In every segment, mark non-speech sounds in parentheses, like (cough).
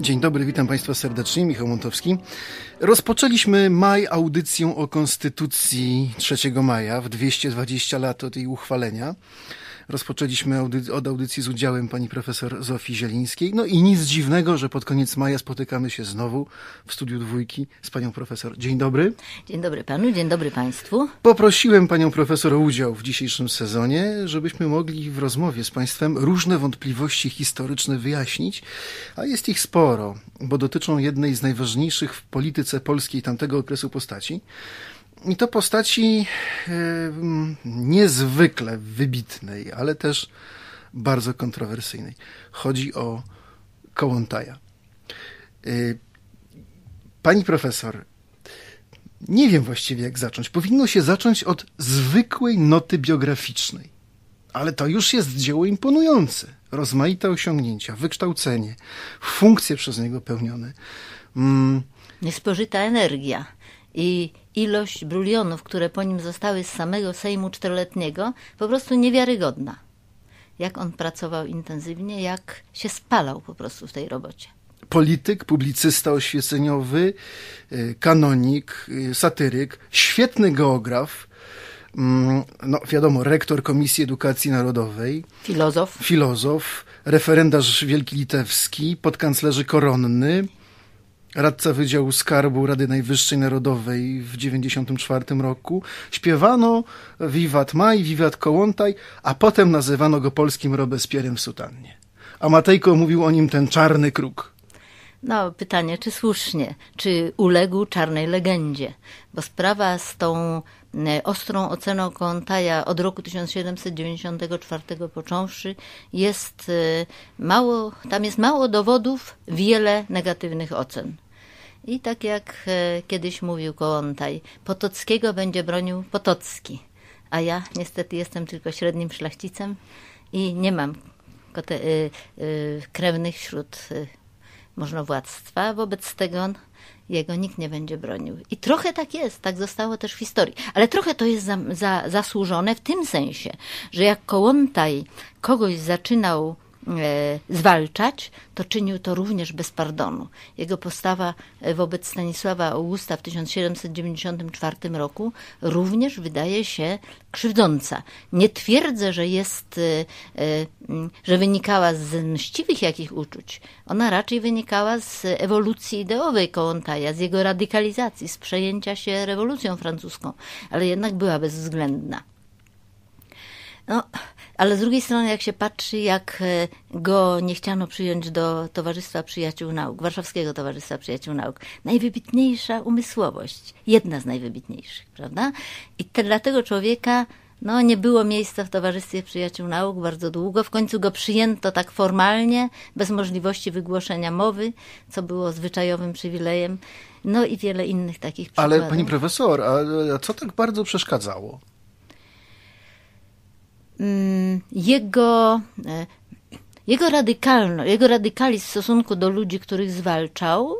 Dzień dobry, witam Państwa serdecznie, Michał Montowski. Rozpoczęliśmy maj audycją o Konstytucji 3 maja w 220 lat od jej uchwalenia. Rozpoczęliśmy audy- od audycji z udziałem pani profesor Zofii Zielińskiej. No i nic dziwnego, że pod koniec maja spotykamy się znowu w studiu dwójki z panią profesor. Dzień dobry. Dzień dobry panu, dzień dobry państwu. Poprosiłem panią profesor o udział w dzisiejszym sezonie, żebyśmy mogli w rozmowie z państwem różne wątpliwości historyczne wyjaśnić, a jest ich sporo, bo dotyczą jednej z najważniejszych w polityce polskiej tamtego okresu postaci i to postaci e, niezwykle wybitnej, ale też bardzo kontrowersyjnej. Chodzi o Kołątaja. E, pani profesor, nie wiem właściwie jak zacząć. Powinno się zacząć od zwykłej noty biograficznej. Ale to już jest dzieło imponujące. Rozmaite osiągnięcia, wykształcenie, funkcje przez niego pełnione. Mm. Niespożyta energia i ilość brulionów, które po nim zostały z samego Sejmu Czteroletniego, po prostu niewiarygodna. Jak on pracował intensywnie, jak się spalał po prostu w tej robocie polityk, publicysta oświeceniowy, e, kanonik, e, satyryk, świetny geograf, mm, no wiadomo, rektor Komisji Edukacji Narodowej, filozof, filozof referendarz wielki litewski, podkanclerzy koronny, radca Wydziału Skarbu Rady Najwyższej Narodowej w 1994 roku, śpiewano Wiwat Maj, Wiwat Kołątaj, a potem nazywano go polskim Robespierrem w sutannie. A Matejko mówił o nim ten czarny kruk. No, pytanie, czy słusznie, czy uległ czarnej legendzie, bo sprawa z tą e, ostrą oceną Kontaja od roku 1794 począwszy jest e, mało, tam jest mało dowodów, wiele negatywnych ocen. I tak jak e, kiedyś mówił Kołątaj, Potockiego będzie bronił Potocki, a ja niestety jestem tylko średnim szlachcicem i nie mam krewnych wśród możnowładztwa, wobec tego jego nikt nie będzie bronił. I trochę tak jest, tak zostało też w historii. Ale trochę to jest za, za, zasłużone w tym sensie, że jak Kołontaj kogoś zaczynał E, zwalczać, to czynił to również bez pardonu. Jego postawa e, wobec Stanisława Augusta w 1794 roku również wydaje się krzywdząca. Nie twierdzę, że jest, e, że wynikała z mściwych jakichś uczuć. Ona raczej wynikała z ewolucji ideowej Kołontaja, z jego radykalizacji, z przejęcia się rewolucją francuską, ale jednak była bezwzględna. No, ale z drugiej strony, jak się patrzy, jak e, go nie chciano przyjąć do Towarzystwa Przyjaciół Nauk, Warszawskiego Towarzystwa Przyjaciół Nauk, najwybitniejsza umysłowość, jedna z najwybitniejszych, prawda? I te, dla tego człowieka no, nie było miejsca w Towarzystwie Przyjaciół Nauk bardzo długo. W końcu go przyjęto tak formalnie, bez możliwości wygłoszenia mowy, co było zwyczajowym przywilejem. No i wiele innych takich przykładów. Ale pani profesor, a, a co tak bardzo przeszkadzało? Mm, jego, e, jego radykalność, jego radykalizm w stosunku do ludzi, których zwalczał,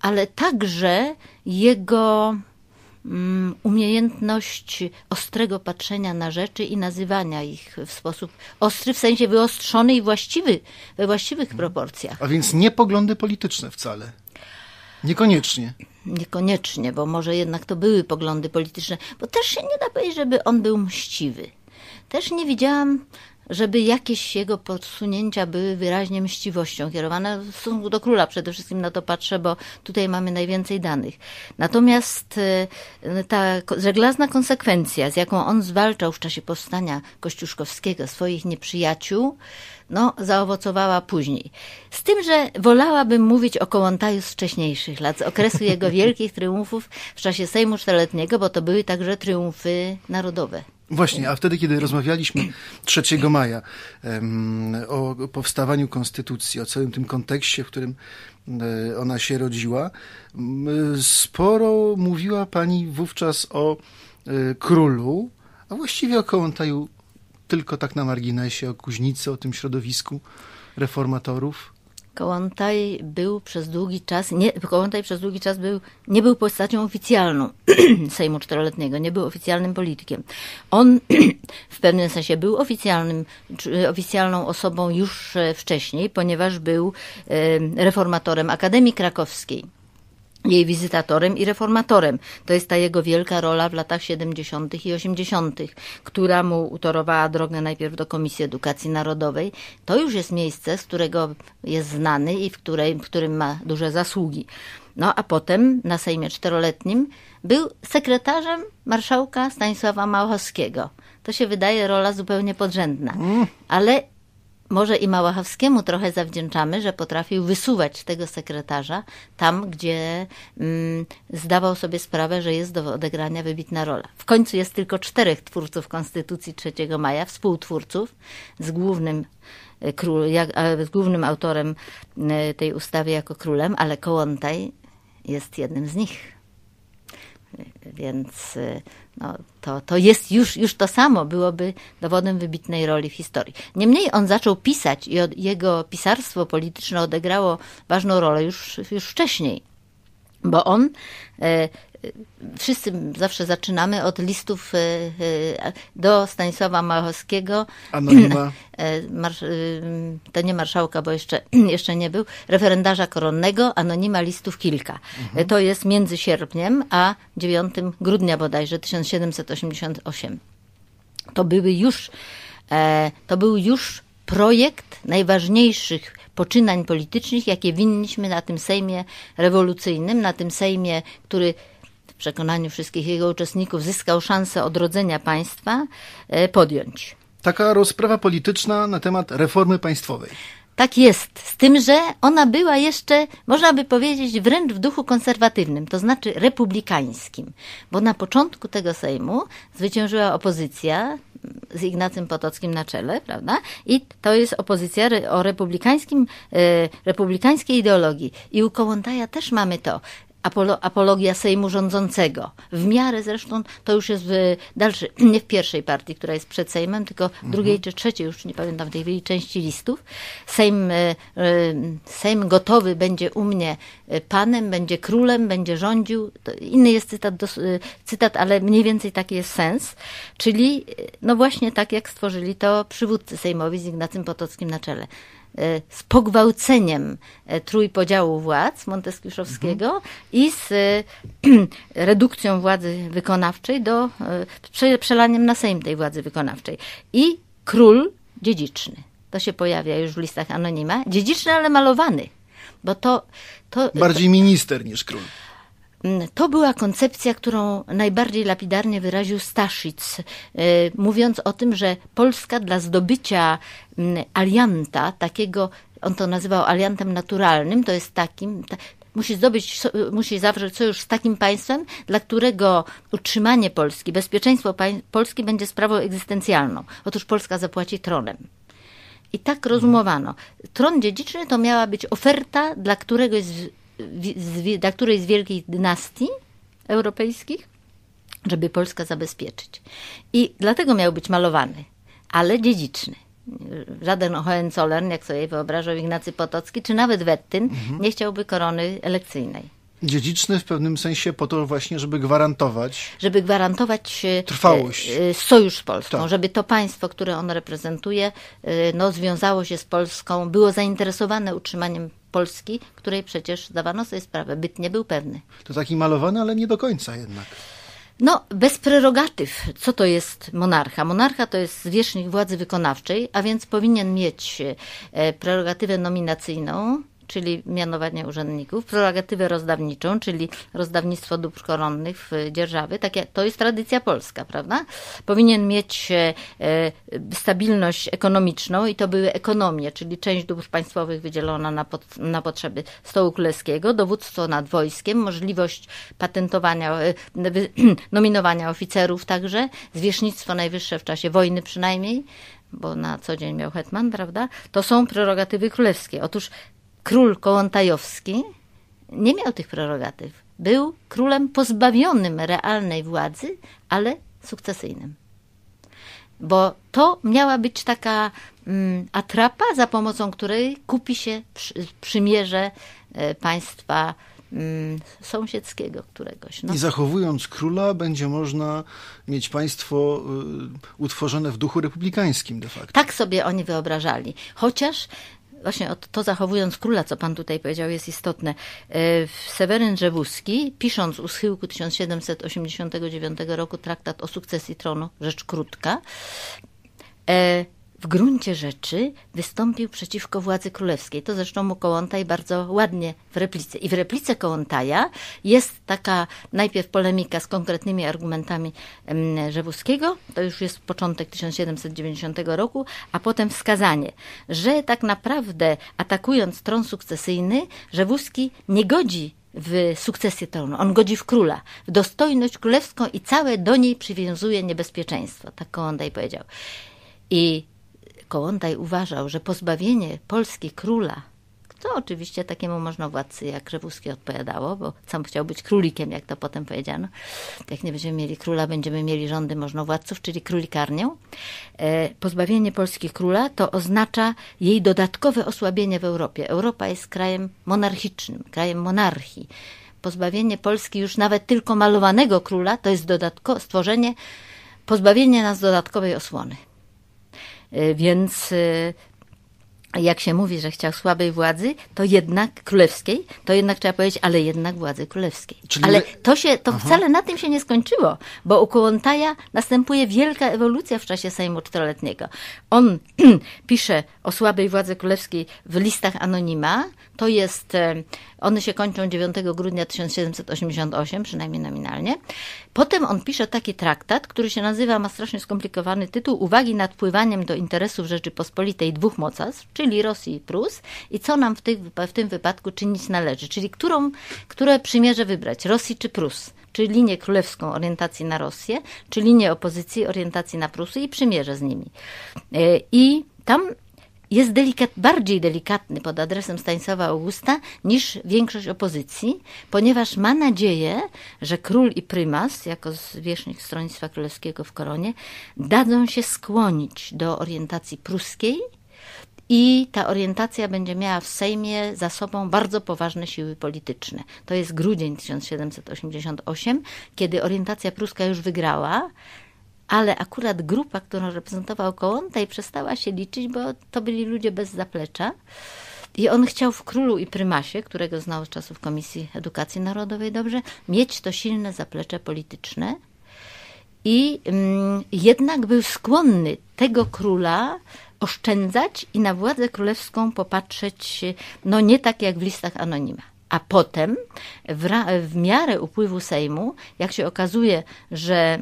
ale także jego mm, umiejętność ostrego patrzenia na rzeczy i nazywania ich w sposób ostry, w sensie wyostrzony i właściwy, we właściwych mhm. proporcjach. A więc nie poglądy polityczne wcale. Niekoniecznie. Niekoniecznie, bo może jednak to były poglądy polityczne, bo też się nie da powiedzieć, żeby on był mściwy. Też nie widziałam, żeby jakieś jego podsunięcia były wyraźnie mściwością kierowane w stosunku do króla. Przede wszystkim na to patrzę, bo tutaj mamy najwięcej danych. Natomiast e, ta żeglazna konsekwencja, z jaką on zwalczał w czasie powstania kościuszkowskiego swoich nieprzyjaciół, no, zaowocowała później. Z tym, że wolałabym mówić o Kołontaju z wcześniejszych lat, z okresu jego (laughs) wielkich triumfów w czasie Sejmu Czteroletniego, bo to były także triumfy narodowe. Właśnie, a wtedy, kiedy rozmawialiśmy 3 maja um, o powstawaniu konstytucji, o całym tym kontekście, w którym e, ona się rodziła, sporo mówiła pani wówczas o e, królu, a właściwie o Kołątaju tylko tak na marginesie, o Kuźnicy, o tym środowisku reformatorów. Kołantaj był przez długi czas, nie, przez długi czas był, nie był postacią oficjalną (clears throat) Sejmu Czteroletniego, nie był oficjalnym politykiem. On (clears throat) w pewnym sensie był oficjalnym, oficjalną osobą już e, wcześniej, ponieważ był e, reformatorem Akademii Krakowskiej jej wizytatorem i reformatorem. To jest ta jego wielka rola w latach 70. i 80., która mu utorowała drogę najpierw do Komisji Edukacji Narodowej. To już jest miejsce, z którego jest znany i w, której, w którym ma duże zasługi. No a potem na Sejmie Czteroletnim był sekretarzem marszałka Stanisława Małachowskiego. To się wydaje rola zupełnie podrzędna. Mm. Ale może i Małachowskiemu trochę zawdzięczamy, że potrafił wysuwać tego sekretarza tam, gdzie mm, zdawał sobie sprawę, że jest do odegrania wybitna rola. W końcu jest tylko czterech twórców Konstytucji 3 maja, współtwórców z głównym, e, król, jak, z głównym autorem e, tej ustawy jako królem, ale Kołątaj jest jednym z nich. Więc y, no, to, to jest już, już to samo, byłoby dowodem wybitnej roli w historii. Niemniej on zaczął pisać i od, jego pisarstwo polityczne odegrało ważną rolę już, już wcześniej, bo on y, wszyscy zawsze zaczynamy od listów e, e, do Stanisława Małowskiego. Anonima. (clears throat) E, to nie marszałka, bo jeszcze, (clears throat) jeszcze nie był. Referendarza koronnego, anonima listów kilka. Mhm. To jest między sierpniem a 9 grudnia bodajże 1788. To były już, to był już projekt najważniejszych poczynań politycznych, jakie winniśmy na tym Sejmie rewolucyjnym, na tym Sejmie, który przekonaniu wszystkich jego uczestników zyskał szansę odrodzenia państwa, e, podjąć. Taka rozprawa polityczna na temat reformy państwowej. Tak jest, z tym, że ona była jeszcze, można by powiedzieć, wręcz w duchu konserwatywnym, to znaczy republikańskim, bo na początku tego Sejmu zwyciężyła opozycja mm, z Ignacym Potockim na czele, prawda? I to jest opozycja o republikańskim, e, republikańskiej ideologii. I u Kołątaja też mamy to, apolo, apologia Sejmu rządzącego. W miarę zresztą to już jest w dalszej, (clears throat) nie w pierwszej partii, która jest przed Sejmem, tylko mhm. drugiej mhm. czy trzeciej, już nie pamiętam w tej chwili, części listów. Sejm, e, e, Sejm gotowy będzie u mnie e, panem, będzie królem, będzie rządził. Inny jest cytat, cytat, ale mniej więcej taki jest sens. Czyli no właśnie tak, jak stworzyli to przywódcy Sejmowi z Ignacym Potockim na czele. E, z pogwałceniem e, trójpodziału władz Monteskiuszowskiego mhm. i z e, (clears throat) redukcją władzy wykonawczej do przelaniem na Sejm tej władzy wykonawczej. I król dziedziczny. To się pojawia już w listach anonima. Dziedziczny, ale malowany. Bo to, to Bardziej minister niż król. Mm, to była koncepcja, którą najbardziej lapidarnie wyraził Staszic, y, mówiąc o tym, że Polska dla zdobycia mm, alianta, takiego, on to nazywał aliantem naturalnym, to jest takim, ta, musi zdobyć, musi zawrzeć sojusz z takim państwem, dla którego utrzymanie Polski, bezpieczeństwo Polski będzie sprawą egzystencjalną. Otóż Polska zapłaci tronem. I tak mhm. rozumowano. Tron dziedziczny to miała być oferta, dla którego jest dla której z wielkich dynastii europejskich, żeby Polska zabezpieczyć. I dlatego miał być malowany, ale dziedziczny. Żaden Hohenzollern, jak sobie wyobrażał Ignacy Potocki, czy nawet Wettyn, mhm. nie chciałby korony elekcyjnej. Dziedziczny w pewnym sensie po to właśnie, żeby gwarantować. Żeby gwarantować e, trwałość. E, sojusz z Polską, tak. żeby to państwo, które on reprezentuje, e, no, związało się z Polską, było zainteresowane utrzymaniem Polski, której przecież zdawano sobie sprawę. Byt nie był pewny. To taki malowany, ale nie do końca jednak. No, bez prerogatyw. Co to jest monarcha? Monarcha to jest zwierzchnik władzy wykonawczej, a więc powinien mieć e, prerogatywę nominacyjną, czyli mianowanie urzędników, prerogatywę rozdawniczą, czyli rozdawnictwo dóbr koronnych w dzierżawy. Takie, to jest tradycja polska, prawda? Powinien mieć e, e, stabilność ekonomiczną i to były ekonomie, czyli część dóbr państwowych wydzielona na, pod, na potrzeby stołu królewskiego, dowództwo nad wojskiem, możliwość patentowania, e, (clears throat) nominowania oficerów także, zwierzchnictwo najwyższe w czasie wojny przynajmniej, bo na co dzień miał hetman, prawda? To są prerogatywy królewskie. Otóż król Kołątajowski nie miał tych prerogatyw. Był królem pozbawionym realnej władzy, ale sukcesyjnym. Bo to miała być taka mm, atrapa, za pomocą której kupi się przy, przymierze e, państwa mm, sąsiedzkiego któregoś. No. I zachowując króla, będzie można mieć państwo y, utworzone w duchu republikańskim de facto. Tak sobie oni wyobrażali. Chociaż właśnie to zachowując króla, co pan tutaj powiedział, jest istotne. E, Seweryn Drzewuski, pisząc u schyłku 1789 roku traktat o sukcesji tronu, rzecz krótka, e, w gruncie rzeczy wystąpił przeciwko władzy królewskiej. To zresztą mu Kołątaj bardzo ładnie w replice. I w replice Kołątaja jest taka najpierw polemika z konkretnymi argumentami Rzewuskiego, to już jest początek 1790 roku, a potem wskazanie, że tak naprawdę atakując tron sukcesyjny, Rzewuski nie godzi w sukcesję tronu. On godzi w króla, w dostojność królewską i całe do niej przywiązuje niebezpieczeństwo. Tak Kołądaj powiedział. I Kołądaj uważał, że pozbawienie Polski króla to oczywiście takiemu można władcy jak Krzewuski odpowiadało, bo sam chciał być królikiem, jak to potem powiedziano. Jak nie będziemy mieli króla, będziemy mieli rządy możnowładców, czyli królikarnię. E, pozbawienie Polski króla to oznacza jej dodatkowe osłabienie w Europie. Europa jest krajem monarchicznym, krajem monarchii. Pozbawienie Polski już nawet tylko malowanego króla to jest dodatko, stworzenie, pozbawienie nas dodatkowej osłony. Y, więc y, jak się mówi, że chciał słabej władzy, to jednak królewskiej, to jednak trzeba powiedzieć, ale jednak władzy królewskiej. Czyli ale to się, to Aha. wcale na tym się nie skończyło, bo u Kołontaja następuje wielka ewolucja w czasie Sejmu Czteroletniego. On (clears throat) pisze o słabej władzy królewskiej w listach anonima, to jest e, one się kończą 9 grudnia 1788, przynajmniej nominalnie. Potem on pisze taki traktat, który się nazywa, ma strasznie skomplikowany tytuł, Uwagi nad wpływaniem do interesów Rzeczypospolitej dwóch mocarstw, czyli Rosji i Prus i co nam w, tych, w tym wypadku czynić należy, czyli którą, które przymierze wybrać, Rosji czy Prus czy linię królewską orientacji na Rosję, czy linię opozycji orientacji na Prusy i przymierze z nimi. E, I tam jest delikat, bardziej delikatny pod adresem Stanisława Augusta niż większość opozycji, ponieważ ma nadzieję, że król i prymas, jako zwierzchnik stronnictwa królewskiego w koronie, dadzą się skłonić do orientacji pruskiej i ta orientacja będzie miała w Sejmie za sobą bardzo poważne siły polityczne. To jest grudzień 1788, kiedy orientacja pruska już wygrała, ale akurat grupa, którą reprezentował Kołątaj, przestała się liczyć, bo to byli ludzie bez zaplecza. I on chciał w królu i prymasie, którego znał z czasów Komisji Edukacji Narodowej dobrze, mieć to silne zaplecze polityczne. I mm, jednak był skłonny tego króla oszczędzać i na władzę królewską popatrzeć, no nie tak jak w listach anonima. A potem, w, w miarę upływu Sejmu, jak się okazuje, że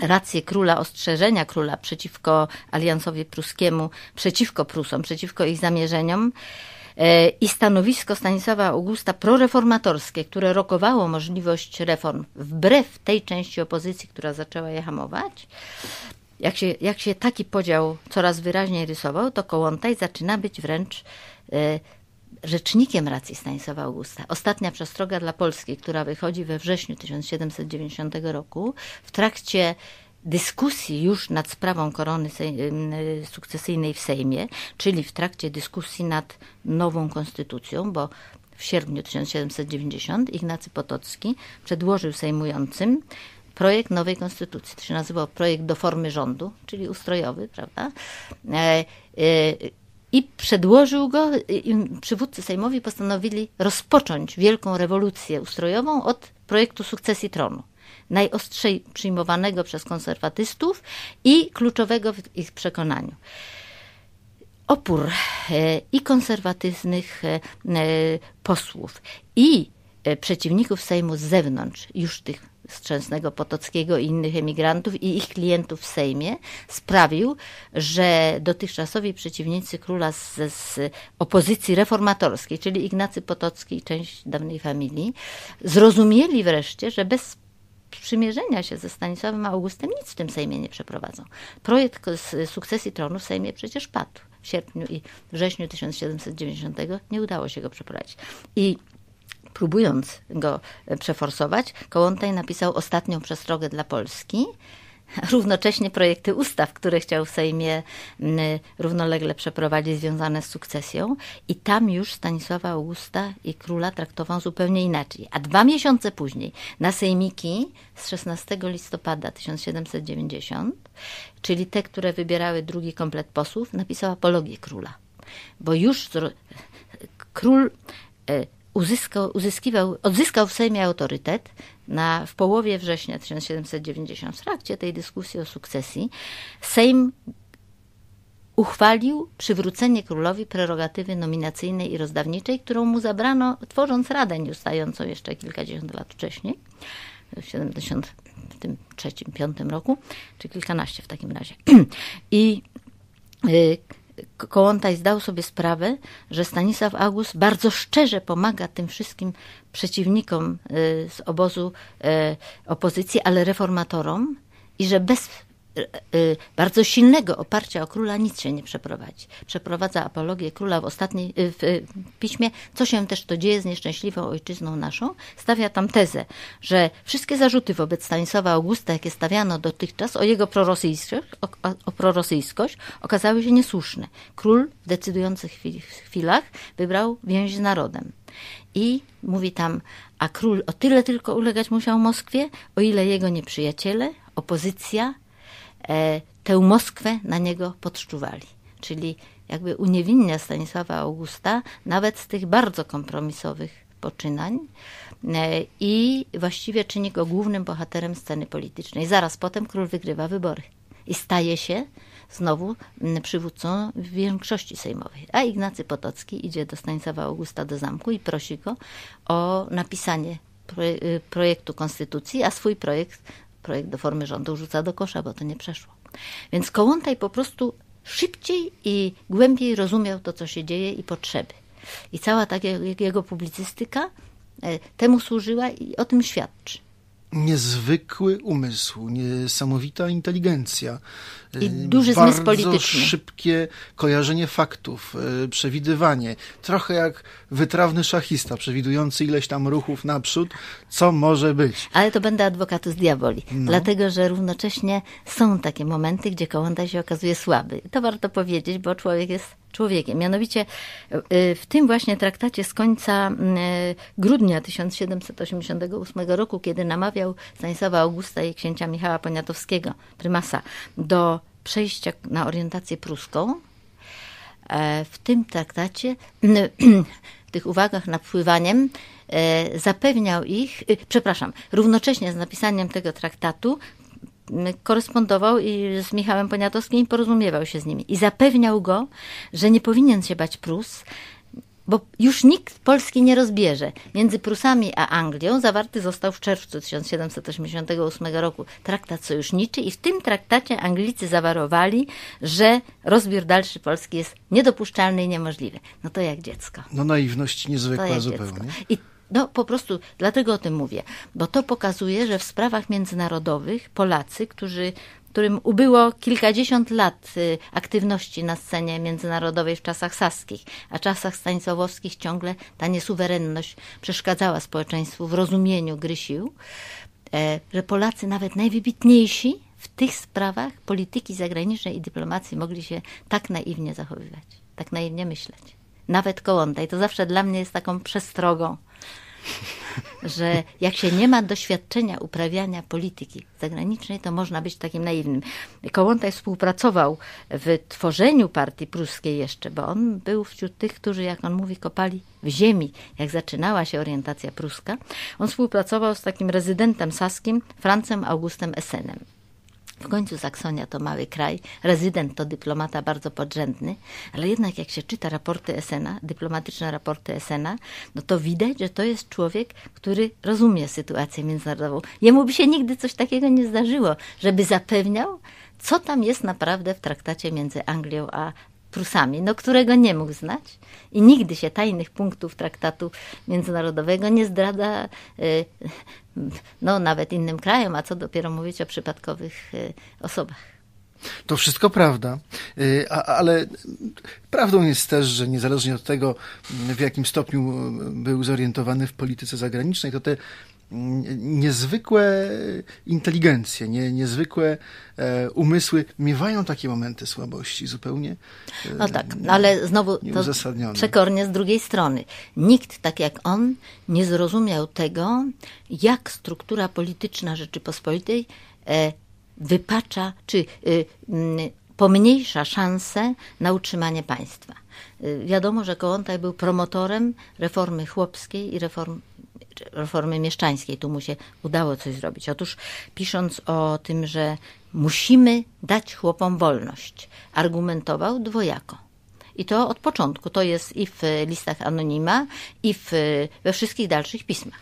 rację króla, ostrzeżenia króla przeciwko aliansowi pruskiemu, przeciwko Prusom, przeciwko ich zamierzeniom e, i stanowisko Stanisława Augusta proreformatorskie, które rokowało możliwość reform wbrew tej części opozycji, która zaczęła je hamować, jak się, jak się taki podział coraz wyraźniej rysował, to Kołłątaj zaczyna być wręcz e, rzecznikiem racji Stanisława Augusta. Ostatnia przestroga dla Polski, która wychodzi we wrześniu 1790 roku, w trakcie dyskusji już nad sprawą korony sukcesyjnej w Sejmie, czyli w trakcie dyskusji nad nową konstytucją, bo w sierpniu 1790 Ignacy Potocki przedłożył sejmującym projekt nowej konstytucji. To się nazywał projekt do formy rządu, czyli ustrojowy, prawda? E, e, i przedłożył go, przywódcy sejmowi postanowili rozpocząć wielką rewolucję ustrojową od projektu sukcesji tronu najostrzej przyjmowanego przez konserwatystów i kluczowego w ich przekonaniu. Opór e, i konserwatywnych e, e, posłów, i przeciwników Sejmu z zewnątrz, już tych Strzęsnego Potockiego i innych emigrantów i ich klientów w Sejmie sprawił, że dotychczasowi przeciwnicy króla z, z opozycji reformatorskiej, czyli Ignacy Potocki i część dawnej familii, zrozumieli wreszcie, że bez przymierzenia się ze Stanisławem Augustem nic w tym Sejmie nie przeprowadzą. Projekt sukcesji tronu w Sejmie przecież padł w sierpniu i wrześniu 1790 nie udało się go przeprowadzić. I próbując go e, przeforsować, Kołłątaj napisał ostatnią przestrogę dla Polski, (laughs) równocześnie projekty ustaw, które chciał w Sejmie mm, równolegle przeprowadzić, związane z sukcesją. I tam już Stanisława Augusta i króla traktował zupełnie inaczej. A dwa miesiące później, na Sejmiki z 16 listopada 1790, czyli te, które wybierały drugi komplet posłów, napisał apologię króla. Bo już król e, uzyskał, uzyskiwał, odzyskał w Sejmie autorytet na, w połowie września 1790. W trakcie tej dyskusji o sukcesji Sejm uchwalił przywrócenie królowi prerogatywy nominacyjnej i rozdawniczej, którą mu zabrano, tworząc Radę Nieustającą jeszcze kilkadziesiąt lat wcześniej, w 73-5 roku, czy kilkanaście w takim razie. (clears throat) I y, Kołątaj zdał sobie sprawę, że Stanisław August bardzo szczerze pomaga tym wszystkim przeciwnikom y, z obozu y, opozycji, ale reformatorom i że bez Y, y, bardzo silnego oparcia o króla nic się nie przeprowadzi. Przeprowadza apologię króla w ostatniej y, w piśmie, co się też to dzieje z nieszczęśliwą ojczyzną naszą. Stawia tam tezę, że wszystkie zarzuty wobec Stanisława Augusta, jakie stawiano dotychczas o jego prorosyjskość, o, o prorosyjskość okazały się niesłuszne. Król w decydujących chwilach wybrał więź z narodem. I mówi tam, a król o tyle tylko ulegać musiał Moskwie, o ile jego nieprzyjaciele, opozycja, E, tę Moskwę na niego podszczuwali. Czyli jakby uniewinnia Stanisława Augusta nawet z tych bardzo kompromisowych poczynań e, i właściwie czyni go głównym bohaterem sceny politycznej. Zaraz potem król wygrywa wybory i staje się znowu mm, przywódcą większości sejmowej. A Ignacy Potocki idzie do Stanisława Augusta do zamku i prosi go o napisanie y, projektu konstytucji, a swój projekt projekt do formy rządu rzuca do kosza, bo to nie przeszło. Więc Kołontaj po prostu szybciej i głębiej rozumiał to, co się dzieje i potrzeby. I cała ta jego publicystyka e, temu służyła i o tym świadczy niezwykły umysł, niesamowita inteligencja. I y, duży bardzo zmysł polityczny. szybkie kojarzenie faktów, y, przewidywanie. Trochę jak wytrawny szachista, przewidujący ileś tam ruchów naprzód, co może być. Ale to będę adwokatu z diaboli, no. dlatego że równocześnie są takie momenty, gdzie kołąda się okazuje słaby. To warto powiedzieć, bo człowiek jest człowiekiem. Mianowicie y, y, w tym właśnie traktacie z końca y, grudnia 1788 roku, kiedy namawiał Stanisława Augusta i księcia Michała Poniatowskiego, prymasa, do przejścia na orientację pruską, e, w tym traktacie, (clears throat) w tych uwagach nad pływaniem e, zapewniał ich, przepraszam, równocześnie z napisaniem tego traktatu korespondował z Michałem Poniatowskim i porozumiewał się z nimi. I zapewniał go, że nie powinien się bać Prus, bo już nikt Polski nie rozbierze. Między Prusami a Anglią zawarty został w czerwcu 1788 roku traktat sojuszniczy i w tym traktacie Anglicy zawarowali, że rozbiór dalszy Polski jest niedopuszczalny i niemożliwy. No to jak dziecko. No naiwność niezwykła zupełnie. Dziecko. I no po prostu dlatego o tym mówię, bo to pokazuje, że w sprawach międzynarodowych Polacy, którzy którym ubyło kilkadziesiąt lat y, aktywności na scenie międzynarodowej w czasach saskich, a czasach stanisławowskich ciągle ta niesuwerenność przeszkadzała społeczeństwu w rozumieniu gry sił, e, że Polacy nawet najwybitniejsi w tych sprawach polityki zagranicznej i dyplomacji mogli się tak naiwnie zachowywać, tak naiwnie myśleć nawet kołąta. I to zawsze dla mnie jest taką przestrogą, że jak się nie ma doświadczenia uprawiania polityki zagranicznej, to można być takim naiwnym. Kołątaj współpracował w tworzeniu partii pruskiej jeszcze, bo on był wśród tych, którzy, jak on mówi, kopali w ziemi, jak zaczynała się orientacja pruska. On współpracował z takim rezydentem saskim, Francem Augustem Essenem. W końcu Saksonia to mały kraj, rezydent to dyplomata bardzo podrzędny, ale jednak jak się czyta raporty Esena, dyplomatyczne raporty Esena, no to widać, że to jest człowiek, który rozumie sytuację międzynarodową. Jemu by się nigdy coś takiego nie zdarzyło, żeby zapewniał, co tam jest naprawdę w traktacie między Anglią a Prusami, no, którego nie mógł znać i nigdy się tajnych punktów traktatu międzynarodowego nie zdrada y, no, nawet innym krajom, a co dopiero mówić o przypadkowych y, osobach. To wszystko prawda, y, ale prawdą jest też, że niezależnie od tego, w jakim stopniu był zorientowany w polityce zagranicznej, to te niezwykłe inteligencje, nie, niezwykłe e, umysły miewają takie momenty słabości zupełnie. E, no tak, no ale znowu to przekornie z drugiej strony. Nikt tak jak on nie zrozumiał tego, jak struktura polityczna Rzeczypospolitej e, wypacza czy y, pomniejsza szanse na utrzymanie państwa. Y, wiadomo, że Kołątaj był promotorem reformy chłopskiej i reform reformy mieszczańskiej. Tu mu się udało coś zrobić. Otóż pisząc o tym, że musimy dać chłopom wolność, argumentował dwojako. I to od początku. To jest i w listach anonima, i w, we wszystkich dalszych pismach.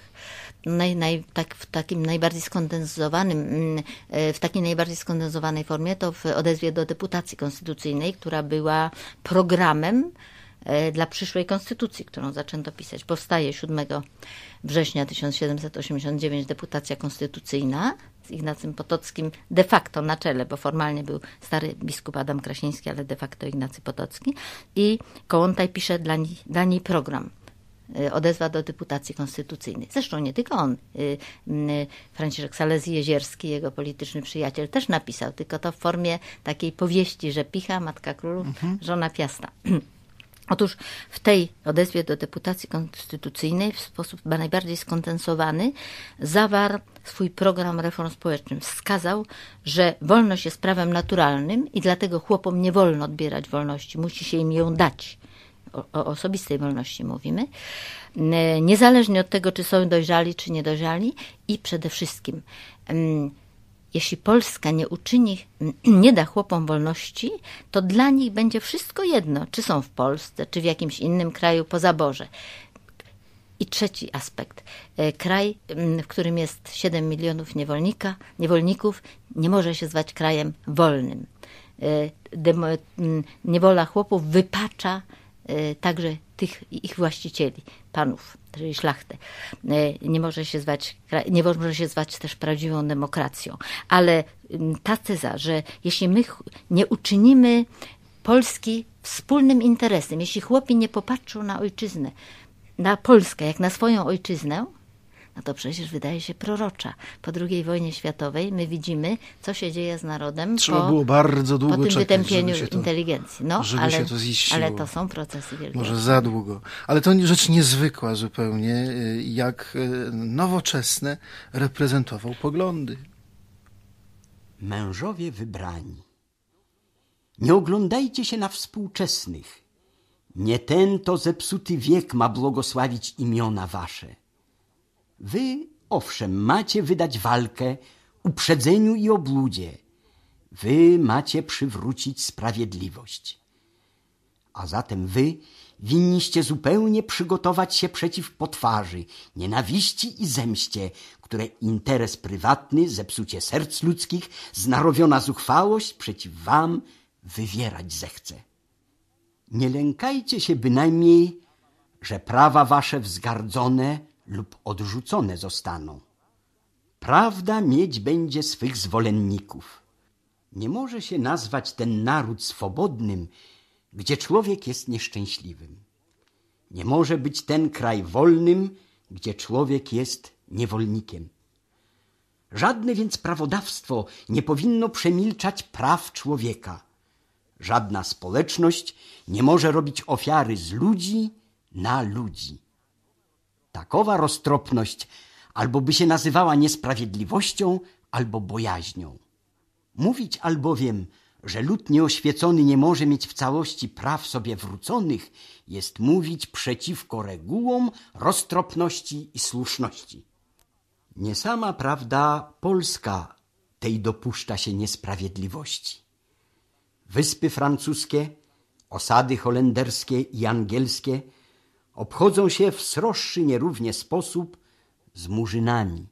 Naj, naj, tak, w takim najbardziej skondensowanym, mm, e, w takiej najbardziej skondensowanej formie to w odezwie do deputacji konstytucyjnej, która była programem E, dla przyszłej konstytucji, którą zaczęto pisać. Powstaje 7 września 1789 deputacja konstytucyjna z Ignacym Potockim de facto na czele, bo formalnie był stary biskup Adam Krasiński, ale de facto Ignacy Potocki. I Kołątaj pisze dla, dla niej program e, odezwa do deputacji konstytucyjnej. Zresztą nie tylko on. E, Franciszek Salezji Jezierski, jego polityczny przyjaciel, też napisał, tylko to w formie takiej powieści, że picha, matka królów, mhm. żona piasta. (clears throat) Otóż w tej odezwie do deputacji konstytucyjnej w sposób chyba najbardziej skondensowany zawarł swój program reform społecznych. Wskazał, że wolność jest prawem naturalnym i dlatego chłopom nie wolno odbierać wolności, musi się im ją dać. O, o osobistej wolności mówimy, niezależnie od tego, czy są dojrzali, czy niedojrzali i przede wszystkim mm, jeśli Polska nie uczyni, (clears throat) nie da chłopom wolności, to dla nich będzie wszystko jedno, czy są w Polsce, czy w jakimś innym kraju poza Boże. I trzeci aspekt. E, kraj, mm, w którym jest 7 milionów niewolnika, niewolników, nie może się zwać krajem wolnym. E, demo, mm, niewola chłopów wypacza e, także tych ich właścicieli, panów, czyli szlachtę. E, nie może się zwać, nie może się zwać też prawdziwą demokracją. Ale mm, ta teza, że jeśli my nie uczynimy Polski wspólnym interesem, jeśli chłopi nie popatrzą na ojczyznę, na Polskę jak na swoją ojczyznę, no to przecież wydaje się prorocza. Po II wojnie światowej my widzimy, co się dzieje z narodem Trzeba po, było bardzo długo po tym czekać, wytępieniu to, inteligencji. No, ale, to ale to są procesy wielkie. Może za długo. Ale to rzecz niezwykła zupełnie, y, jak y, nowoczesne reprezentował poglądy. Mężowie wybrani. Nie oglądajcie się na współczesnych. Nie ten to zepsuty wiek ma błogosławić imiona wasze Wy, owszem, macie wydać walkę uprzedzeniu i obłudzie. Wy macie przywrócić sprawiedliwość. A zatem wy winniście zupełnie przygotować się przeciw potwarzy, nienawiści i zemście, które interes prywatny, zepsucie serc ludzkich, znarowiona zuchwałość przeciw wam wywierać zechce. Nie lękajcie się bynajmniej, że prawa wasze wzgardzone – lub odrzucone zostaną. Prawda mieć będzie swych zwolenników. Nie może się nazwać ten naród swobodnym, gdzie człowiek jest nieszczęśliwym. Nie może być ten kraj wolnym, gdzie człowiek jest niewolnikiem. Żadne więc prawodawstwo nie powinno przemilczać praw człowieka. Żadna społeczność nie może robić ofiary z ludzi na ludzi. Takowa roztropność albo by się nazywała niesprawiedliwością, albo bojaźnią. Mówić albowiem, że lud nieoświecony nie może mieć w całości praw sobie wróconych, jest mówić przeciwko regułom roztropności i słuszności. Nie sama prawda Polska tej dopuszcza się niesprawiedliwości. Wyspy francuskie, osady holenderskie i angielskie – obchodzą się w sroższy nierównie sposób z murzynami,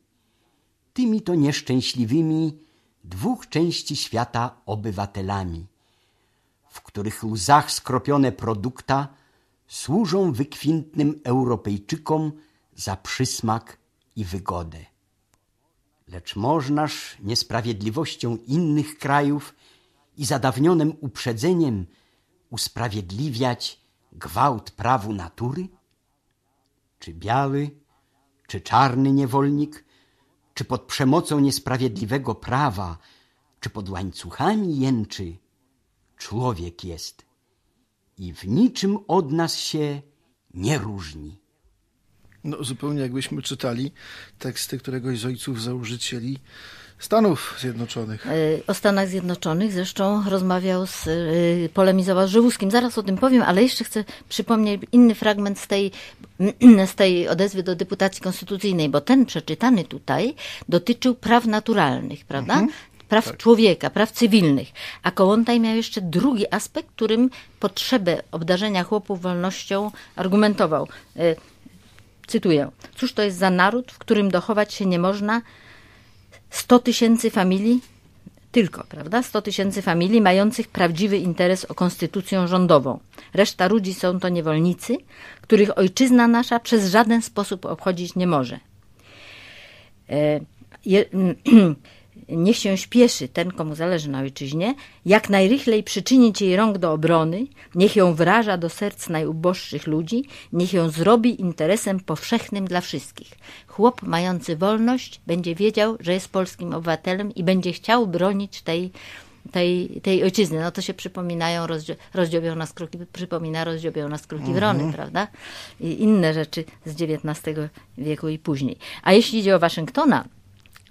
tymi to nieszczęśliwymi dwóch części świata obywatelami, w których łzach skropione produkta służą wykwintnym Europejczykom za przysmak i wygodę. Lecz możnaż niesprawiedliwością innych krajów i zadawnionym uprzedzeniem usprawiedliwiać gwałt prawu natury? Czy biały, czy czarny niewolnik, czy pod przemocą niesprawiedliwego prawa, czy pod łańcuchami jęczy, człowiek jest i w niczym od nas się nie różni. No, zupełnie jakbyśmy czytali teksty któregoś z ojców założycieli Stanów Zjednoczonych. E, o Stanach Zjednoczonych zresztą rozmawiał, z, e, polemizował z Żywuskim. Zaraz o tym powiem, ale jeszcze chcę przypomnieć inny fragment z tej, mm, z tej odezwy do deputacji konstytucyjnej, bo ten przeczytany tutaj dotyczył praw naturalnych, prawda? Mhm praw tak. człowieka, praw cywilnych. A kołontaj miał jeszcze drugi aspekt, którym potrzebę obdarzenia chłopów wolnością argumentował. E, cytuję: Cóż to jest za naród, w którym dochować się nie można, 100 tysięcy familii, tylko, prawda, 100 tysięcy familii mających prawdziwy interes o konstytucję rządową. Reszta ludzi są to niewolnicy, których ojczyzna nasza przez żaden sposób obchodzić nie może. E, je, (clears throat) e, niech się śpieszy ten, komu zależy na ojczyźnie, jak najrychlej przyczynić jej rąk do obrony, niech ją wraża do serc najuboższych ludzi, niech ją zrobi interesem powszechnym dla wszystkich. Chłop mający wolność będzie wiedział, że jest polskim obywatelem i będzie chciał bronić tej tej, tej ojczyzny. No to się przypominają, rozdziobią nas kruki, przypomina rozdziobią nas kruki mhm. wrony, prawda? I inne rzeczy z XIX wieku i później. A jeśli idzie o Waszyngtona,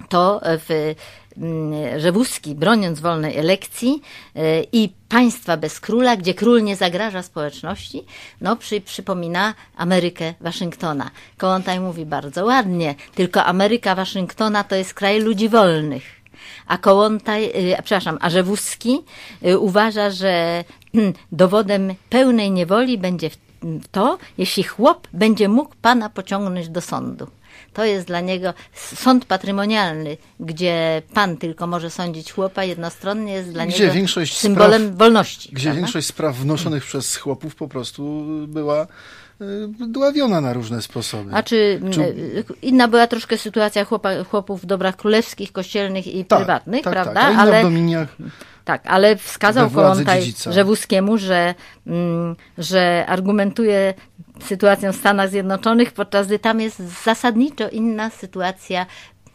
to w Mm, wózki, broniąc wolnej elekcji e, i państwa bez króla, gdzie król nie zagraża społeczności, no przy, przypomina Amerykę Waszyngtona. Kołontaj mówi bardzo ładnie, tylko Ameryka Waszyngtona to jest kraj ludzi wolnych a Kołontaj, e, przepraszam, a Rzewuski e, uważa, że hmm, dowodem pełnej niewoli będzie to, jeśli chłop będzie mógł pana pociągnąć do sądu. To jest dla niego sąd patrimonialny, gdzie pan tylko może sądzić chłopa jednostronnie, jest dla gdzie niego symbolem spraw, wolności. Gdzie prawda? większość spraw wnoszonych przez chłopów po prostu była y, dławiona na różne sposoby. A znaczy, mm, czy, czy... inna była troszkę sytuacja chłopa, chłopów w dobrach królewskich, kościelnych i tak, prywatnych, tak, tak. prawda? Tak, a inna Ale... w dominiach tak, ale wskazał Kołątaj Rzewuskiemu, że, mm, że argumentuje sytuacją w Stanach Zjednoczonych, podczas gdy tam jest zasadniczo inna sytuacja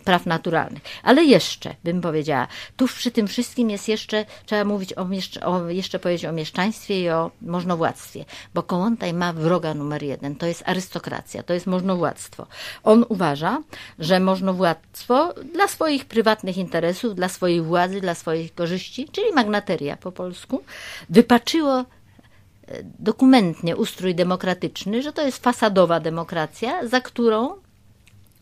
praw naturalnych. Ale jeszcze, bym powiedziała, tu przy tym wszystkim jest jeszcze, trzeba mówić o, o jeszcze powiedzieć o mieszczaństwie i o możnowładztwie, bo Kołłątaj ma wroga numer jeden, to jest arystokracja, to jest możnowładztwo. On uważa, że możnowładztwo dla swoich prywatnych interesów, dla swojej władzy, dla swoich korzyści, czyli magnateria po polsku, wypaczyło e, dokumentnie ustrój demokratyczny, że to jest fasadowa demokracja, za którą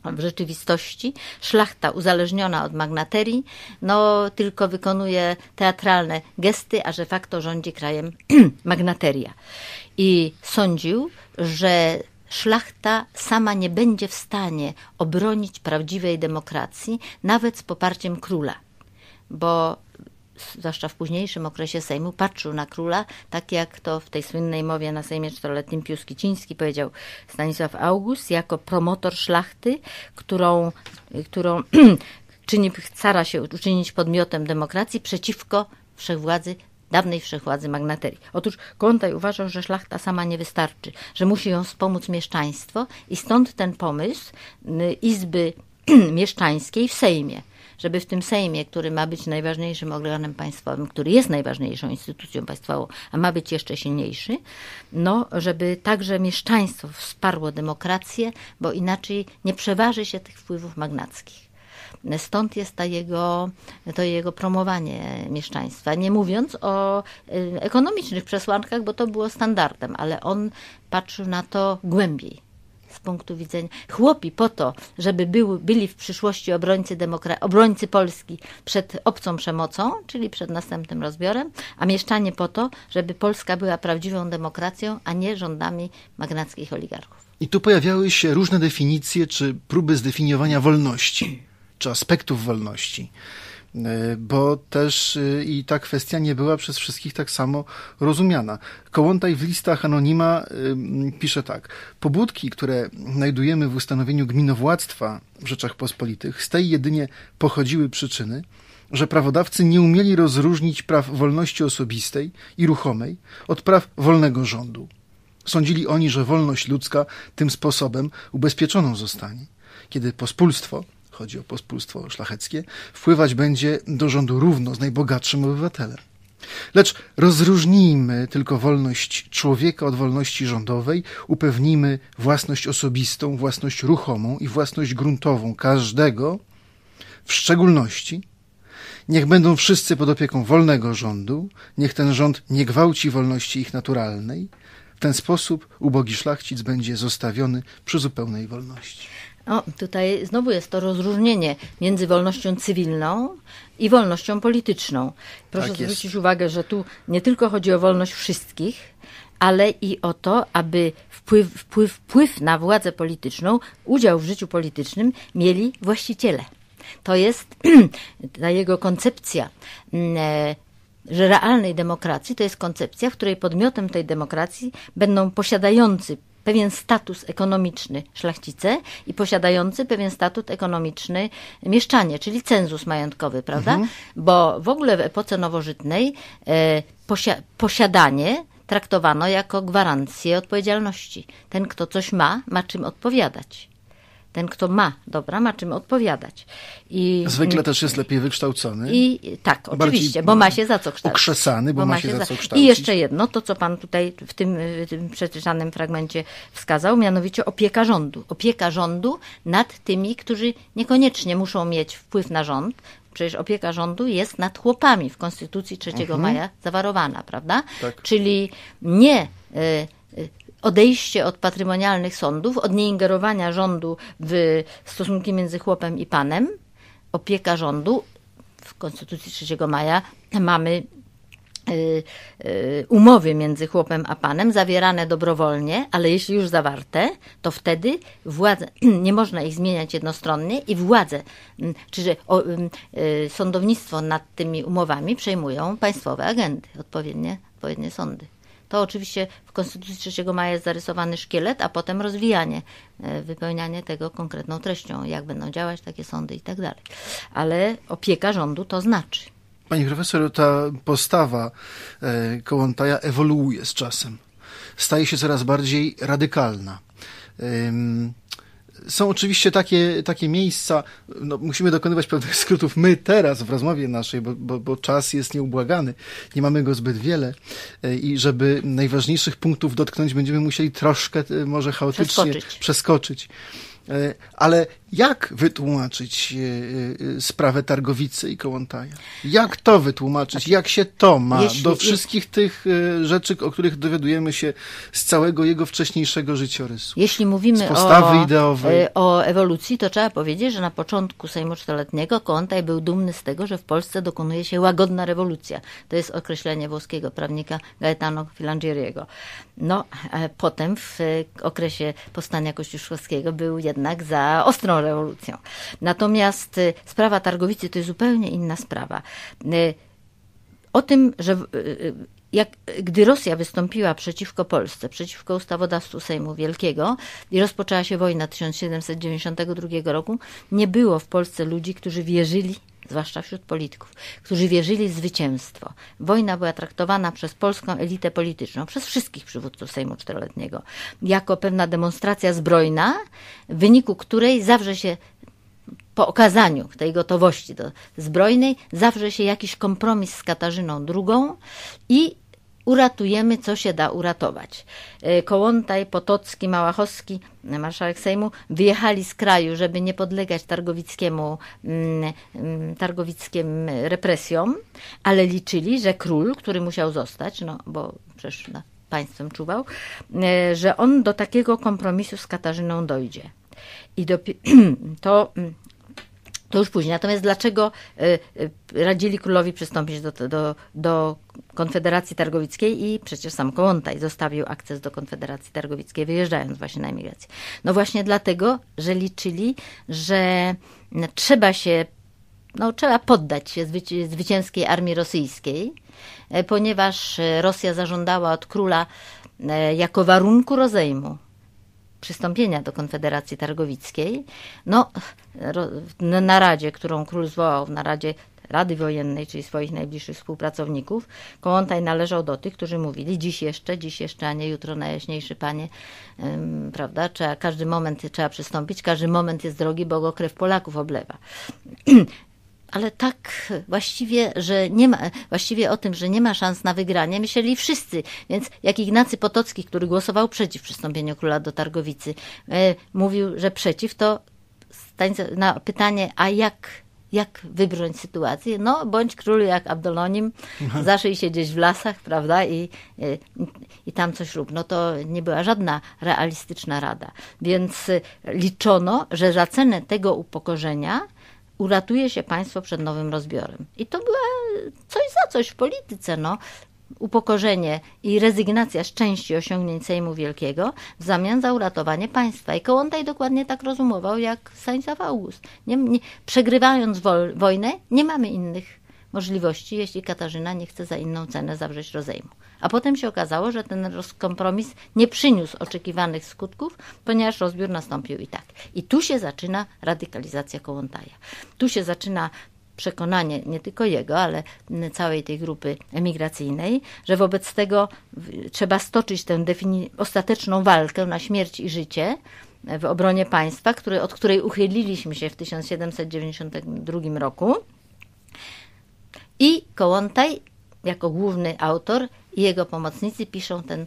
w rzeczywistości szlachta uzależniona od magnaterii, no tylko wykonuje teatralne gesty, a że facto rządzi krajem (clears throat) magnateria. I sądził, że szlachta sama nie będzie w stanie obronić prawdziwej demokracji, nawet z poparciem króla, bo zwłaszcza w późniejszym okresie Sejmu, patrzył na króla, tak jak to w tej słynnej mowie na Sejmie czteroletnim Pius Kiciński powiedział Stanisław August, jako promotor szlachty, którą, którą (clears throat) czyni, stara się uczynić podmiotem demokracji przeciwko wszechwładzy dawnej wszechwładzy magnaterii. Otóż Kontaj uważał, że szlachta sama nie wystarczy, że musi ją wspomóc mieszczaństwo i stąd ten pomysł y, Izby (clears throat) Mieszczańskiej w Sejmie żeby w tym Sejmie, który ma być najważniejszym organem państwowym, który jest najważniejszą instytucją państwową, a ma być jeszcze silniejszy, no, żeby także mieszczaństwo wsparło demokrację, bo inaczej nie przeważy się tych wpływów magnackich. Stąd jest ta jego, to jego promowanie mieszczaństwa. Nie mówiąc o y, ekonomicznych przesłankach, bo to było standardem, ale on patrzył na to głębiej z punktu widzenia chłopi po to, żeby był, byli w przyszłości obrońcy, demokra- obrońcy Polski przed obcą przemocą, czyli przed następnym rozbiorem, a mieszczanie po to, żeby Polska była prawdziwą demokracją, a nie rządami magnackich oligarchów. I tu pojawiały się różne definicje czy próby zdefiniowania wolności czy aspektów wolności. E, bo też y, i ta kwestia nie była przez wszystkich tak samo rozumiana. Kołątaj w listach anonima pisze tak. Pobudki, które znajdujemy w ustanowieniu gminowładztwa w Rzeczach Pospolitych, z tej jedynie pochodziły przyczyny, że prawodawcy nie umieli rozróżnić praw wolności osobistej i ruchomej od praw wolnego rządu. Sądzili oni, że wolność ludzka tym sposobem ubezpieczoną zostanie. Kiedy pospólstwo chodzi o pospólstwo szlacheckie, wpływać będzie do rządu równo z najbogatszym obywatelem. Lecz rozróżnijmy tylko wolność człowieka od wolności rządowej, upewnijmy własność osobistą, własność ruchomą i własność gruntową każdego, w szczególności Niech będą wszyscy pod opieką wolnego rządu, niech ten rząd nie gwałci wolności ich naturalnej. W ten sposób ubogi szlachcic będzie zostawiony przy zupełnej wolności. O, tutaj znowu jest to rozróżnienie między wolnością cywilną i wolnością polityczną. Proszę tak zwrócić uwagę, że tu nie tylko chodzi o wolność wszystkich, ale i o to, aby wpływ, wpływ, wpływ na władzę polityczną, udział w życiu politycznym mieli właściciele. To jest (clears throat) ta jego koncepcja mm, e, że realnej demokracji to jest koncepcja, w której podmiotem tej demokracji będą posiadający pewien status ekonomiczny szlachcice i posiadający pewien statut ekonomiczny mieszczanie, czyli cenzus majątkowy, prawda? Mhm. Bo w ogóle w epoce nowożytnej e, posia posiadanie traktowano jako gwarancję odpowiedzialności. Ten, kto coś ma, ma czym odpowiadać ten, kto ma dobra, ma czym odpowiadać. I, Zwykle mm, też jest lepiej wykształcony. I tak, oczywiście, bo ma się za co kształcić. Okrzesany, bo, bo ma się za co kształcić. I jeszcze jedno, to co pan tutaj w tym, tym przeczytanym fragmencie wskazał, mianowicie opieka rządu. Opieka rządu nad tymi, którzy niekoniecznie muszą mieć wpływ na rząd, przecież opieka rządu jest nad chłopami w Konstytucji 3 mhm. maja zawarowana, prawda? Tak. Czyli nie y, odejście od patrymonialnych sądów, od nieingerowania rządu w stosunki między chłopem i panem, opieka rządu. W Konstytucji 3 maja mamy y, y, umowy między chłopem a panem, zawierane dobrowolnie, ale jeśli już zawarte, to wtedy władze, (clears throat) nie można ich zmieniać jednostronnie i władze, mm, czyli y, sądownictwo nad tymi umowami przejmują państwowe agendy, odpowiednie, odpowiednie sądy. To oczywiście w Konstytucji 3 maja jest zarysowany szkielet, a potem rozwijanie, e, wypełnianie tego konkretną treścią, jak będą działać takie sądy i tak dalej. Ale opieka rządu to znaczy. Pani profesor, ta postawa e, Kołątaja ewoluuje z czasem. Staje się coraz bardziej radykalna są oczywiście takie, takie miejsca, no, musimy dokonywać pewnych skrótów my teraz w rozmowie naszej, bo, bo, bo czas jest nieubłagany, nie mamy go zbyt wiele e, i żeby najważniejszych punktów dotknąć, będziemy musieli troszkę e, może chaotycznie przeskoczyć. przeskoczyć. E, ale jak wytłumaczyć e, e, sprawę Targowicy i Kołątaja? Jak to wytłumaczyć? Znaczy, jak się to ma jeśli, do wszystkich jeśli, tych rzeczy, o których dowiadujemy się z całego jego wcześniejszego życiorysu? Jeśli mówimy o, ideowej. o ewolucji, to trzeba powiedzieć, że na początku Sejmu Czteroletniego Kołątaj był dumny z tego, że w Polsce dokonuje się łagodna rewolucja. To jest określenie włoskiego prawnika Gaetano Filangieriego. No, potem w e, okresie powstania kościuszkowskiego był jednak za ostrą rewolucją. Natomiast e, sprawa Targowicy to jest zupełnie inna sprawa. E, o tym, że jak, gdy Rosja wystąpiła przeciwko Polsce, przeciwko ustawodawstwu Sejmu Wielkiego i rozpoczęła się wojna 1792 roku, nie było w Polsce ludzi, którzy wierzyli, zwłaszcza wśród polityków, którzy wierzyli w zwycięstwo. Wojna była traktowana przez polską elitę polityczną, przez wszystkich przywódców Sejmu Czteroletniego, jako pewna demonstracja zbrojna, w wyniku której zawrze się po okazaniu tej gotowości do zbrojnej zawrze się jakiś kompromis z Katarzyną II i uratujemy, co się da uratować. E, Kołątaj, Potocki, Małachowski, marszałek Sejmu, wyjechali z kraju, żeby nie podlegać targowickiemu, mm, mm, targowickim represjom, ale liczyli, że król, który musiał zostać, no bo przecież na państwem czuwał, e, że on do takiego kompromisu z Katarzyną dojdzie. I (clears throat) to mm, to już później. Natomiast dlaczego y, y, radzili królowi przystąpić do, do, do Konfederacji Targowickiej i przecież sam Kołontaj zostawił akces do Konfederacji Targowickiej, wyjeżdżając właśnie na emigrację. No właśnie dlatego, że liczyli, że mm, trzeba się, no trzeba poddać się zwyci zwycięskiej armii rosyjskiej, e, ponieważ e, Rosja zażądała od króla e, jako warunku rozejmu przystąpienia do Konfederacji Targowickiej. No, na naradzie, którą król zwołał, na naradzie Rady Wojennej, czyli swoich najbliższych współpracowników. Kołątaj należał do tych, którzy mówili dziś jeszcze, dziś jeszcze, a nie jutro najjaśniejszy panie, prawda? Trzeba, każdy moment trzeba przystąpić, każdy moment jest drogi, bo go krew Polaków oblewa. (clears throat) ale tak właściwie, że nie ma, właściwie o tym, że nie ma szans na wygranie, myśleli wszyscy. Więc jak Ignacy Potocki, który głosował przeciw przystąpieniu króla do Targowicy, e, mówił, że przeciw, to na pytanie, a jak jak wybrnąć sytuację? No, bądź król jak Abdolonim, (laughs) zaszyj się gdzieś w lasach, prawda, i, i, e, i, tam coś rób. No to nie była żadna realistyczna rada. Więc e, liczono, że za cenę tego upokorzenia uratuje się państwo przed nowym rozbiorem. I to była coś za coś w polityce, no. Upokorzenie i rezygnacja z części osiągnięć Sejmu Wielkiego w zamian za uratowanie państwa. I Kołątaj dokładnie tak rozumował jak Stanisław August. Nie, nie, przegrywając wol, wojnę, nie mamy innych możliwości, jeśli Katarzyna nie chce za inną cenę zawrzeć rozejmu. A potem się okazało, że ten kompromis nie przyniósł oczekiwanych skutków, ponieważ rozbiór nastąpił i tak. I tu się zaczyna radykalizacja Kołątaja. Tu się zaczyna przekonanie nie tylko jego, ale całej tej grupy emigracyjnej, że wobec tego trzeba stoczyć tę ostateczną walkę na śmierć i życie w obronie państwa, który, od której uchyliliśmy się w 1792 roku. I Kołłątaj, jako główny autor i jego pomocnicy piszą ten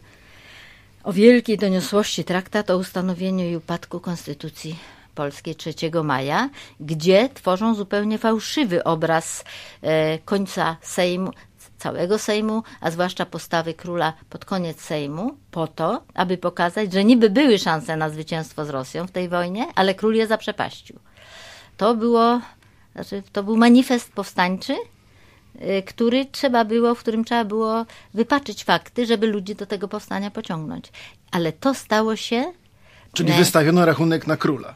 o wielkiej doniosłości traktat o ustanowieniu i upadku Konstytucji Polskiej 3 maja, gdzie tworzą zupełnie fałszywy obraz e, końca Sejmu, całego Sejmu, a zwłaszcza postawy króla pod koniec Sejmu, po to, aby pokazać, że niby były szanse na zwycięstwo z Rosją w tej wojnie, ale król je zaprzepaścił. To było, znaczy, to był manifest powstańczy, Y, który trzeba było, w którym trzeba było wypaczyć fakty, żeby ludzi do tego powstania pociągnąć. Ale to stało się Czyli e, wystawiono rachunek na króla.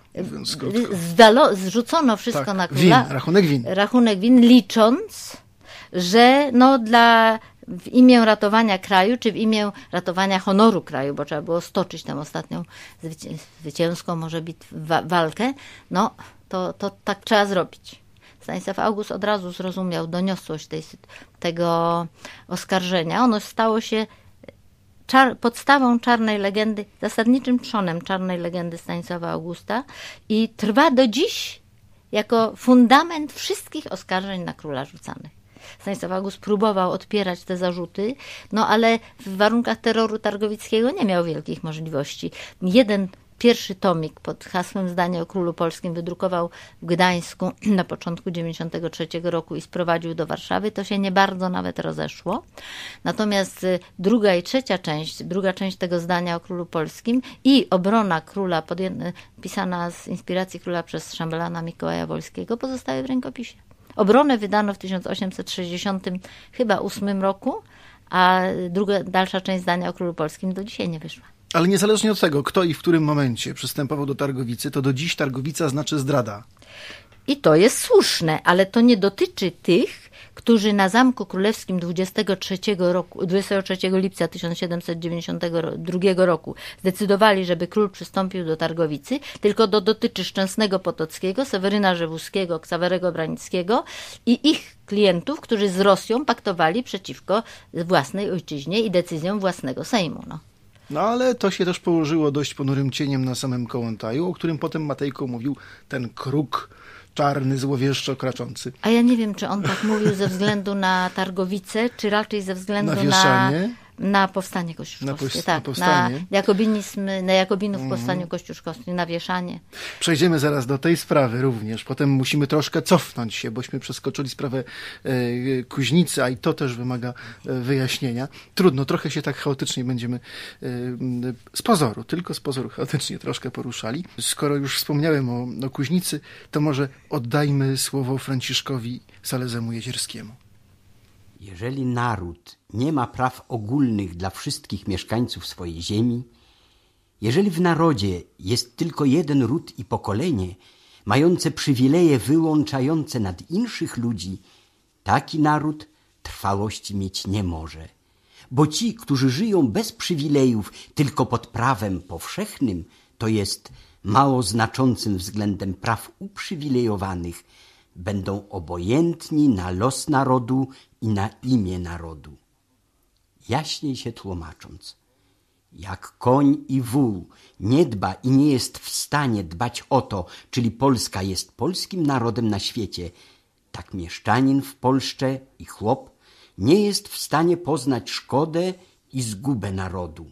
Zdalo, zrzucono wszystko tak. na króla. Win, rachunek win. Rachunek win, licząc, że no dla w imię ratowania kraju, czy w imię ratowania honoru kraju, bo trzeba było stoczyć tam ostatnią zwycięską może bitw, walkę, no to, to tak trzeba zrobić. Stanisław August od razu zrozumiał doniosłość tej, tego oskarżenia. Ono stało się czar, podstawą czarnej legendy, zasadniczym trzonem czarnej legendy Stanisława Augusta i trwa do dziś jako fundament wszystkich oskarżeń na króla rzucanych. Stanisław August próbował odpierać te zarzuty, no ale w warunkach terroru targowickiego nie miał wielkich możliwości. Jeden Pierwszy tomik pod hasłem Zdanie o Królu Polskim wydrukował w Gdańsku (clears throat) na początku 1993 roku i sprowadził do Warszawy. To się nie bardzo nawet rozeszło. Natomiast y, druga i trzecia część, druga część tego zdania o Królu Polskim i obrona króla podję- pisana z inspiracji króla przez Szambelana Mikołaja Wolskiego pozostały w rękopisie. Obronę wydano w 1868 roku, a druga, dalsza część zdania o Królu Polskim do dzisiaj nie wyszła. Ale niezależnie od tego, kto i w którym momencie przystępował do targowicy, to do dziś targowica znaczy zdrada. I to jest słuszne, ale to nie dotyczy tych, którzy na Zamku Królewskim 23, roku, 23 lipca 1792 roku zdecydowali, żeby król przystąpił do Targowicy, tylko do, dotyczy Szczęsnego Potockiego, Seweryna Żewuskiego, Ksawerego Branickiego i ich klientów, którzy z Rosją paktowali przeciwko własnej ojczyźnie i decyzjom własnego Sejmu. No. No ale to się też położyło dość ponurym cieniem na samym Kołontaju, o którym potem Matejko mówił ten kruk czarny, złowieszczo kraczący. A ja nie wiem, czy on tak mówił ze względu na targowicę, czy raczej ze względu na, na na powstanie kościuszkowskie, na tak. Powstanie. Na, jakobinizm, na jakobinów w mhm. powstaniu kościuszkowskim, na wieszanie. Przejdziemy zaraz do tej sprawy również. Potem musimy troszkę cofnąć się, bośmy przeskoczyli sprawę e, Kuźnicy, a i to też wymaga e, wyjaśnienia. Trudno, trochę się tak chaotycznie będziemy e, z pozoru, tylko z pozoru chaotycznie troszkę poruszali. Skoro już wspomniałem o, o Kuźnicy, to może oddajmy słowo Franciszkowi Salezemu Jezierskiemu. Jeżeli naród nie ma praw ogólnych dla wszystkich mieszkańców swojej ziemi, jeżeli w narodzie jest tylko jeden ród i pokolenie, mające przywileje wyłączające nad inszych ludzi, taki naród trwałości mieć nie może. Bo ci, którzy żyją bez przywilejów, tylko pod prawem powszechnym, to jest mało znaczącym względem praw uprzywilejowanych, będą obojętni na los narodu i na imię narodu. Jaśniej się tłumacząc, jak koń i wół nie dba i nie jest w stanie dbać o to, czyli Polska jest polskim narodem na świecie, tak mieszczanin w Polsce i chłop nie jest w stanie poznać szkodę i zgubę narodu,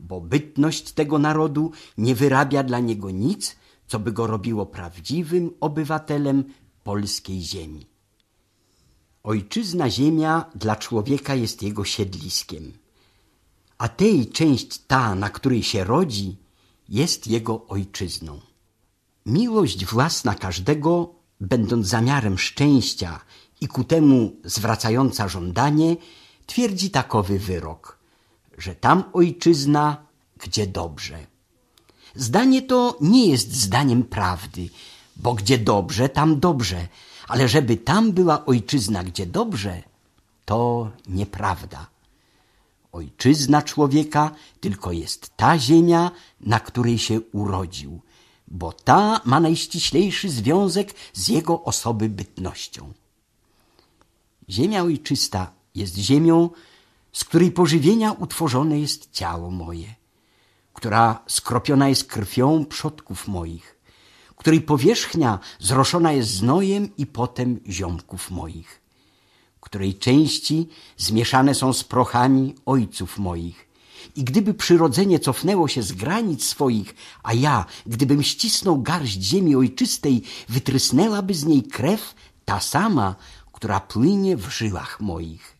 bo bytność tego narodu nie wyrabia dla niego nic, co by go robiło prawdziwym obywatelem polskiej ziemi. Ojczyzna ziemia dla człowieka jest jego siedliskiem, a tej część ta, na której się rodzi, jest jego ojczyzną. Miłość własna każdego, będąc zamiarem szczęścia i ku temu zwracająca żądanie, twierdzi takowy wyrok, że tam ojczyzna, gdzie dobrze. Zdanie to nie jest zdaniem prawdy, bo gdzie dobrze, tam dobrze, ale żeby tam była ojczyzna, gdzie dobrze, to nieprawda. Ojczyzna człowieka tylko jest ta ziemia, na której się urodził, bo ta ma najściślejszy związek z jego osoby bytnością. Ziemia ojczysta jest ziemią, z której pożywienia utworzone jest ciało moje, która skropiona jest krwią przodków moich, której powierzchnia zroszona jest znojem i potem ziomków moich, której części zmieszane są z prochami ojców moich. I gdyby przyrodzenie cofnęło się z granic swoich, a ja, gdybym ścisnął garść ziemi ojczystej, wytrysnęłaby z niej krew ta sama, która płynie w żyłach moich.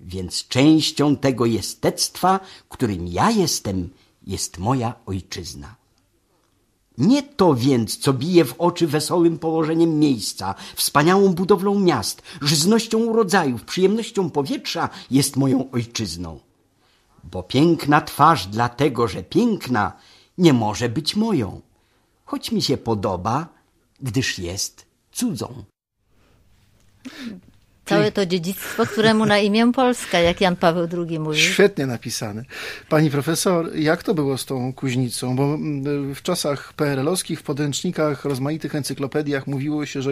Więc częścią tego jestectwa, którym ja jestem, jest moja ojczyzna. Nie to więc, co bije w oczy wesołym położeniem miejsca, wspaniałą budowlą miast, żyznością rodzajów, przyjemnością powietrza, jest moją ojczyzną. Bo piękna twarz, dlatego że piękna, nie może być moją, choć mi się podoba, gdyż jest cudzą. Całe to dziedzictwo, któremu na imię Polska, jak Jan Paweł II mówi. Świetnie napisane. Pani profesor, jak to było z tą kuźnicą? Bo mm, w czasach PRL-owskich, w podręcznikach, rozmaitych encyklopediach mówiło się, że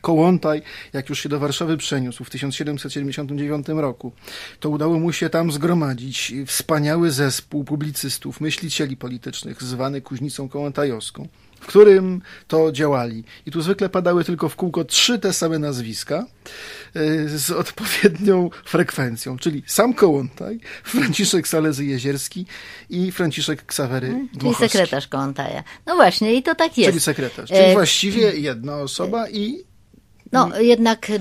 Kołątaj, jak już się do Warszawy przeniósł w 1779 roku, to udało mu się tam zgromadzić wspaniały zespół publicystów, myślicieli politycznych, zwany kuźnicą kołątajowską w którym to działali. I tu zwykle padały tylko w kółko trzy te same nazwiska e, z odpowiednią frekwencją, czyli sam Kołątaj, Franciszek Salezy Jezierski i Franciszek Ksawery mhm. Dmuchowski. I sekretarz Kołątaja. No właśnie, i to tak jest. Czyli sekretarz, czyli e, właściwie jedna osoba i no mhm. jednak y,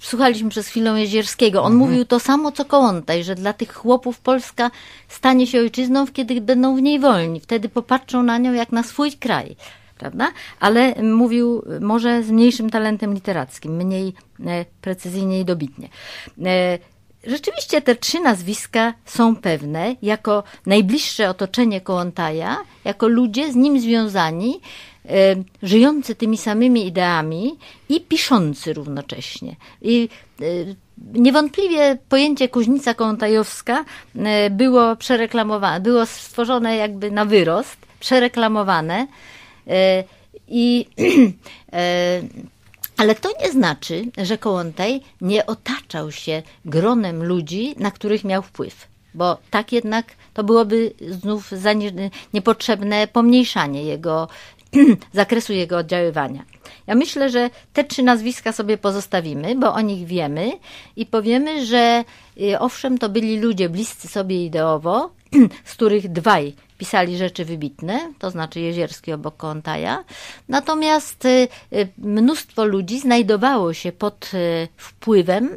słuchaliśmy przez chwilę Jezierskiego. On mhm. mówił to samo co Kołątaj, że dla tych chłopów Polska stanie się ojczyzną, kiedy będą w niej wolni. Wtedy popatrzą na nią jak na swój kraj. Prawda? Ale y, mówił y, może z mniejszym talentem literackim, mniej precyzyjnie i dobitnie. Rzeczywiście te trzy nazwiska są pewne, jako najbliższe otoczenie Kołątaja, jako ludzie z nim związani, E, żyjący tymi samymi ideami i piszący równocześnie. I e, niewątpliwie pojęcie Kuźnica Kołątajowska e, było przereklamowane, było stworzone jakby na wyrost, przereklamowane i (clears throat) ale to nie znaczy, że Kołątaj nie otaczał się gronem ludzi, na których miał wpływ, bo tak jednak to byłoby znów niepotrzebne pomniejszanie jego (clears throat) zakresu jego oddziaływania. Ja myślę, że te trzy nazwiska sobie pozostawimy, bo o nich wiemy i powiemy, że y, owszem, to byli ludzie bliscy sobie ideowo, (clears throat) z których dwaj pisali rzeczy wybitne, to znaczy Jezierski obok Kontaja. Natomiast y, y, mnóstwo ludzi znajdowało się pod wpływem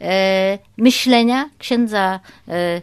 e, myślenia księdza e,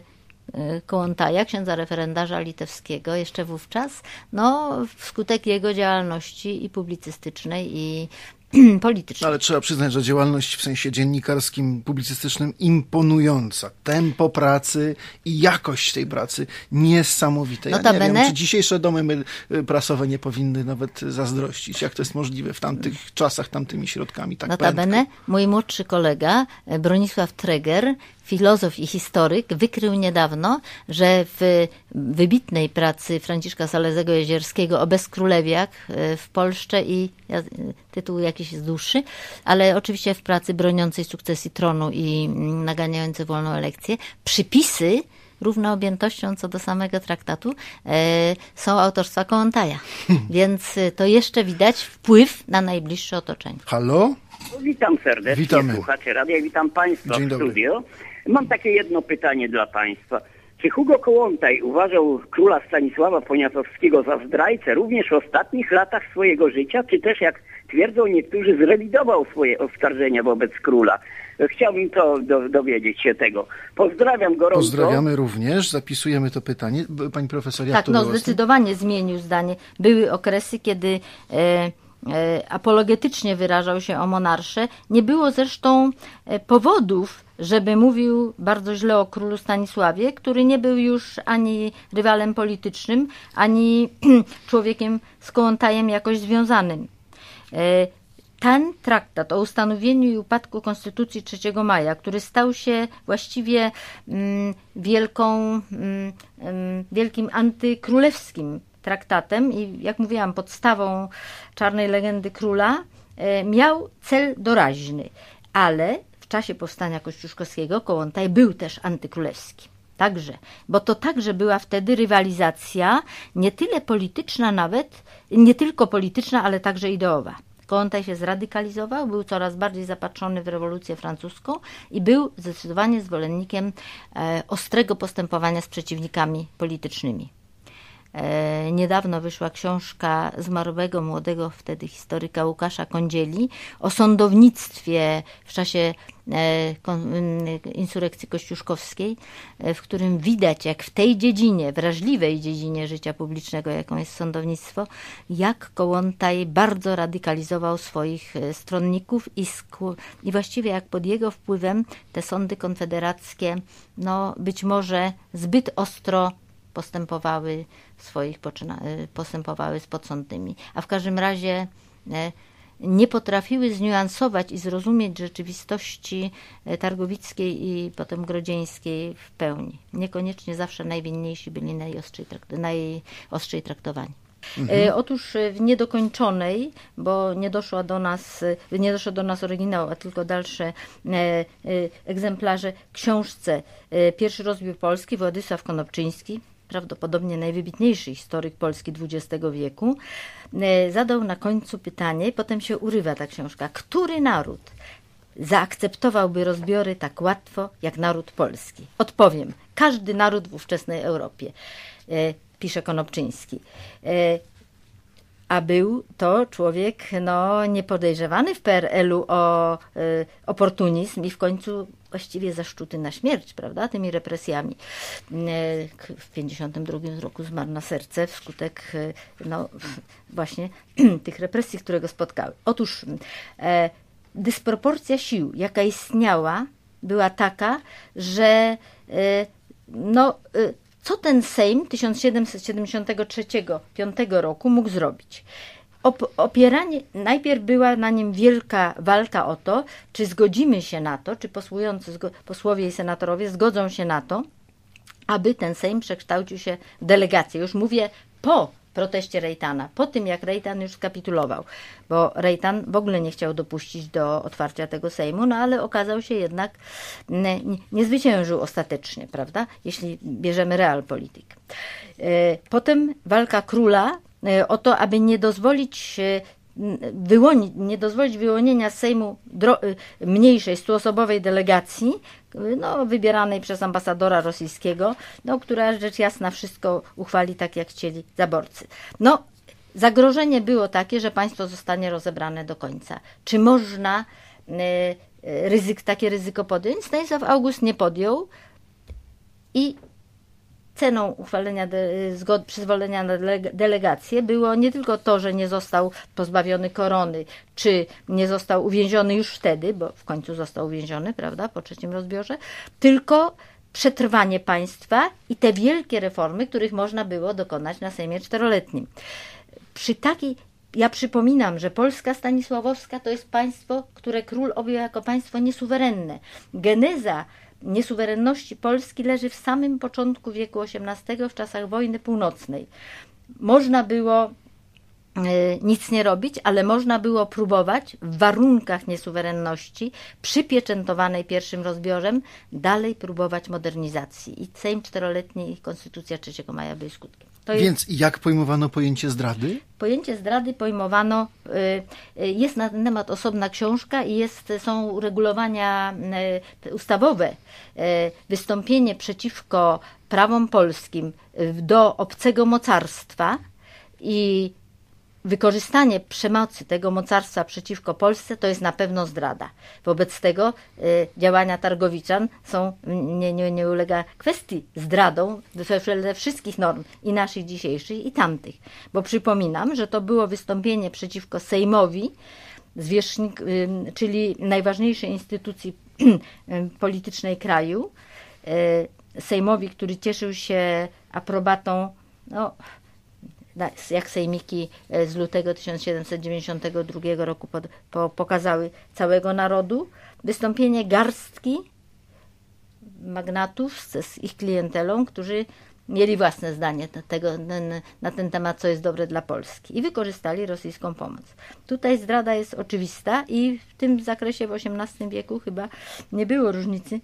Y, Kołontaja, księdza referendarza litewskiego jeszcze wówczas, no wskutek jego działalności i publicystycznej i (clears throat) politycznej. No, ale trzeba przyznać, że działalność w sensie dziennikarskim, publicystycznym imponująca. Tempo pracy i jakość tej pracy niesamowite. Ja Notabene... nie wiem, czy dzisiejsze domy y, prasowe nie powinny nawet zazdrościć. Jak to jest możliwe w tamtych czasach, tamtymi środkami tak Notabene prędko. mój młodszy kolega y, Bronisław Treger filozof i historyk, wykrył niedawno, że w wybitnej pracy Franciszka Salezego Jezierskiego o bezkrólewiach e, w Polsce i e, tytuł jakiś jest dłuższy, ale oczywiście w pracy broniącej sukcesji tronu i mm, naganiającej wolną elekcję, przypisy objętością co do samego traktatu e, są autorstwa Kołątaja. Hmm. Więc to jeszcze widać wpływ na najbliższe otoczenie. Halo? Witam serdecznie, Witamy. słuchacie radia i witam Państwa Dzień w dobry. Mam takie jedno pytanie dla Państwa. Czy Hugo Kołłątaj uważał króla Stanisława Poniatowskiego za zdrajcę również w ostatnich latach swojego życia, czy też, jak twierdzą niektórzy, zrewidował swoje oskarżenia wobec króla? Chciałbym to do, dowiedzieć się tego. Pozdrawiam gorąco. Pozdrawiamy również, zapisujemy to pytanie. Pani profesor, jak Tak, no zdecydowanie zmienił zdanie. Były okresy, kiedy... E, E, apologetycznie wyrażał się o monarsze. Nie było zresztą e, powodów, żeby mówił bardzo źle o królu Stanisławie, który nie był już ani rywalem politycznym, ani (clears throat) człowiekiem z Kołątajem jakoś związanym. E, ten traktat o ustanowieniu i upadku Konstytucji 3 maja, który stał się właściwie mm, wielką, mm, mm, wielkim antykrólewskim traktatem i jak mówiłam, podstawą czarnej legendy króla, e, miał cel doraźny, ale w czasie powstania kościuszkowskiego Kołłątaj był też antykrólewski. Także, bo to także była wtedy rywalizacja nie tyle polityczna nawet, nie tylko polityczna, ale także ideowa. Kołłątaj się zradykalizował, był coraz bardziej zapatrzony w rewolucję francuską i był zdecydowanie zwolennikiem e, ostrego postępowania z przeciwnikami politycznymi. E, niedawno wyszła książka zmarłego młodego wtedy historyka Łukasza Kądzieli o sądownictwie w czasie e, mm, insurekcji kościuszkowskiej, e, w którym widać, jak w tej dziedzinie, wrażliwej dziedzinie życia publicznego, jaką jest sądownictwo, jak Kołontaj bardzo radykalizował swoich stronników i, i właściwie jak pod jego wpływem te sądy konfederackie no, być może zbyt ostro postępowały swoich e, postępowały z podsądnymi. A w każdym razie e, nie potrafiły zniuansować i zrozumieć rzeczywistości e, targowickiej i potem grodzieńskiej w pełni. Niekoniecznie zawsze najwinniejsi byli najostrzej, trakt najostrzej traktowani. Mhm. Otóż w niedokończonej, bo nie, doszła do nas, nie doszło do nas oryginał, a tylko dalsze egzemplarze książce Pierwszy rozbiór Polski Władysław Konopczyński, prawdopodobnie najwybitniejszy historyk Polski XX wieku, e, zadał na końcu pytanie, potem się urywa ta książka, który naród zaakceptowałby rozbiory tak łatwo jak naród polski? Odpowiem, każdy naród w ówczesnej Europie, e, pisze Konopczyński. E, a był to człowiek no, niepodejrzewany w PRL-u o y, oportunizm i w końcu właściwie zaszczuty na śmierć, prawda, tymi represjami. Y, w 1952 roku zmarł na serce wskutek y, no, właśnie (clears throat) tych represji, które go spotkały. Otóż y, dysproporcja sił, jaka istniała, była taka, że no, co ten Sejm 1773-5 roku mógł zrobić? opieranie, najpierw była na nim wielka walka o to, czy zgodzimy się na to, czy posłujący posłowie i senatorowie zgodzą się na to, aby ten Sejm przekształcił się w delegację. Już mówię po proteście Rejtana, po tym jak Rejtan już skapitulował, bo Rejtan w ogóle nie chciał dopuścić do otwarcia tego Sejmu, no ale okazał się jednak, mm, nie, nie zwyciężył ostatecznie, prawda, jeśli bierzemy realpolitik. E, potem walka króla e, o to, aby nie dozwolić e, wyłonić, nie dozwolić wyłonienia z Sejmu y, mniejszej, stuosobowej delegacji, y, no, wybieranej przez ambasadora rosyjskiego, no, która rzecz jasna wszystko uchwali tak, jak chcieli zaborcy. No, zagrożenie było takie, że państwo zostanie rozebrane do końca. Czy można y, ryzyk, takie ryzyko podjąć? Stanisław August nie podjął i ceną uchwalenia de, zgod, przyzwolenia na delegację było nie tylko to, że nie został pozbawiony korony, czy nie został uwięziony już wtedy, bo w końcu został uwięziony, prawda, po trzecim rozbiorze, tylko przetrwanie państwa i te wielkie reformy, których można było dokonać na Sejmie Czteroletnim. Przy takiej ja przypominam, że Polska Stanisławowska to jest państwo, które król objął jako państwo niesuwerenne. Geneza niesuwerenności Polski leży w samym początku wieku XVIII, w czasach wojny północnej. Można było e, nic nie robić, ale można było próbować w warunkach niesuwerenności, przypieczętowanej pierwszym rozbiorem, dalej próbować modernizacji. I Sejm Czteroletni i Konstytucja 3 maja były skutkiem. Jest... Więc jak pojmowano pojęcie zdrady? Pojęcie zdrady pojmowano, y, y, jest na ten temat osobna książka i jest, są uregulowania y, ustawowe. Wystąpienie przeciwko prawom polskim do obcego mocarstwa i wykorzystanie przemocy tego mocarstwa przeciwko Polsce to jest na pewno zdrada. Wobec tego y, działania targowiczan są, nie, nie, nie ulega kwestii zdradą wedle wszystkich norm i naszych dzisiejszych i tamtych. Bo przypominam, że to było wystąpienie przeciwko Sejmowi, zwierzchnik, y, czyli najważniejszej instytucji (clears throat) y, politycznej kraju, y, Sejmowi, który cieszył się aprobatą no, tak, jak sejmiki e, z lutego 1792 roku pod, po, pokazały całego narodu, wystąpienie garstki magnatów z, z ich klientelą, którzy mieli własne zdanie na, tego, na, ten temat, co jest dobre dla Polski i wykorzystali rosyjską pomoc. Tutaj zdrada jest oczywista i w tym zakresie w XVIII wieku chyba nie było różnicy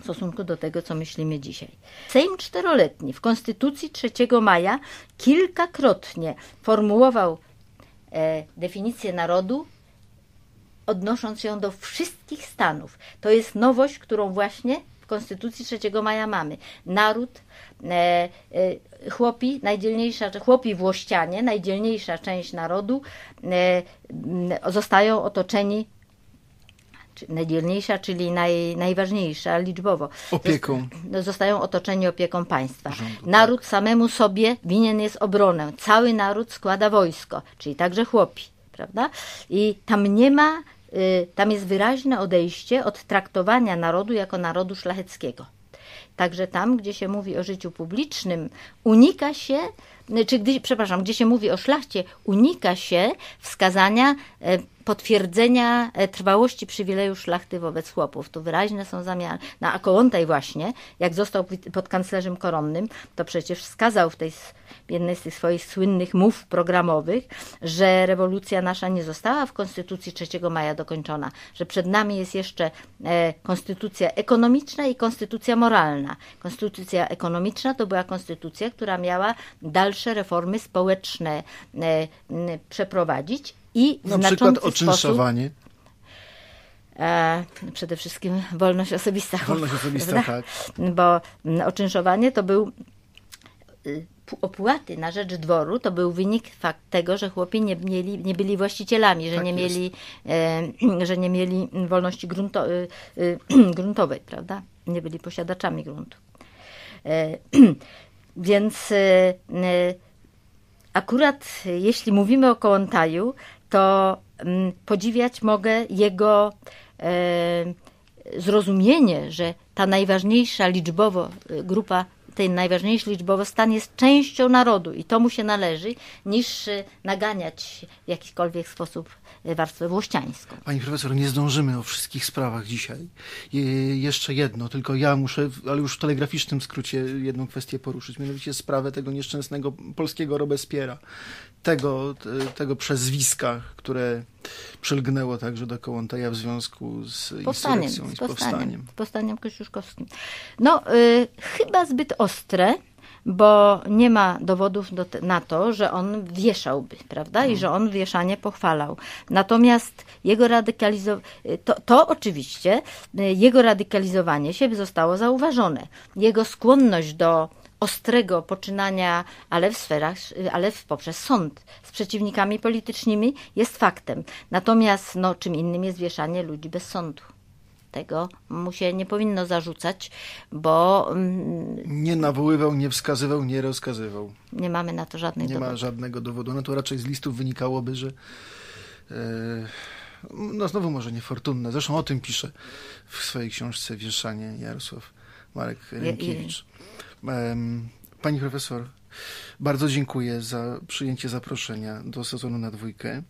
w stosunku do tego, co myślimy dzisiaj. Sejm czteroletni w Konstytucji 3 maja kilkakrotnie formułował e, definicję narodu, odnosząc ją do wszystkich stanów. To jest nowość, którą właśnie w Konstytucji 3 maja mamy. Naród, e, e, chłopi, najdzielniejsza, chłopi włościanie, najdzielniejsza część narodu, e, zostają otoczeni najdzielniejsza, czyli naj, najważniejsza liczbowo. Opieką. No, zostają otoczeni opieką państwa. Rządu, naród tak. samemu sobie winien jest obronę. Cały naród składa wojsko, czyli także chłopi, prawda? I tam nie ma, y, tam jest wyraźne odejście od traktowania narodu jako narodu szlacheckiego. Także tam, gdzie się mówi o życiu publicznym, unika się, y, czy gdy, przepraszam, gdzie się mówi o szlachcie, unika się wskazania y, potwierdzenia e, trwałości przywileju szlachty wobec chłopów. Tu wyraźne są zamiary. No, a Kołątaj właśnie, jak został pod kanclerzem koronnym, to przecież wskazał w tej jednej z tych swoich słynnych mów programowych, że rewolucja nasza nie została w Konstytucji 3 maja dokończona, że przed nami jest jeszcze e, konstytucja ekonomiczna i konstytucja moralna. Konstytucja ekonomiczna to była konstytucja, która miała dalsze reformy społeczne e, przeprowadzić, i Na przykład oczynszowanie. E, przede wszystkim wolność osobista. (laughs) Wolność osobista, tak. Bo oczynszowanie to był y, opłaty na rzecz dworu to był wynik fakt tego, że chłopi nie, mieli, nie byli właścicielami, że, tak nie mieli, e, (clears throat) że nie mieli wolności grunto, y, y, (clears throat) gruntowej, prawda? Nie byli posiadaczami gruntu. E, (clears throat) więc akurat jeśli mówimy o Kołontaju, to mm, podziwiać mogę jego e, zrozumienie, że ta najważniejsza liczbowo e, grupa, ten najważniejszy liczbowo stan jest częścią narodu i to mu się należy, niż e, naganiać w jakikolwiek sposób warstwę włościańską. Pani profesor, nie zdążymy o wszystkich sprawach dzisiaj. Je, jeszcze jedno, tylko ja muszę, ale już w telegraficznym skrócie, jedną kwestię poruszyć, mianowicie sprawę tego nieszczęsnego polskiego Robespiera tego, tego przezwiska, które przylgnęło także do Kołątaja w związku z powstaniem, z powstaniem. powstaniem. powstaniem kościuszkowskim. No, y, chyba zbyt ostre, bo nie ma dowodów do, na to, że on wieszałby, prawda? I no. że on wieszanie pochwalał. Natomiast jego radykalizowanie, y, to, to, oczywiście, y, jego radykalizowanie się zostało zauważone. Jego skłonność do ostrego poczynania, ale w sferach, ale poprzez sąd z przeciwnikami politycznymi jest faktem. Natomiast no, czym innym jest wieszanie ludzi bez sądu tego mu się nie powinno zarzucać, bo. Mm, nie nawoływał, nie wskazywał, nie rozkazywał. Nie mamy na to żadnych nie dowodów. Nie ma żadnego dowodu. No to raczej z listów wynikałoby, że. Yy, no znowu może niefortunne. Zresztą o tym pisze w swojej książce Wieszanie Jarosław Marek Rękiewicz”. Pani profesor, bardzo dziękuję za przyjęcie zaproszenia do sezonu na dwójkę.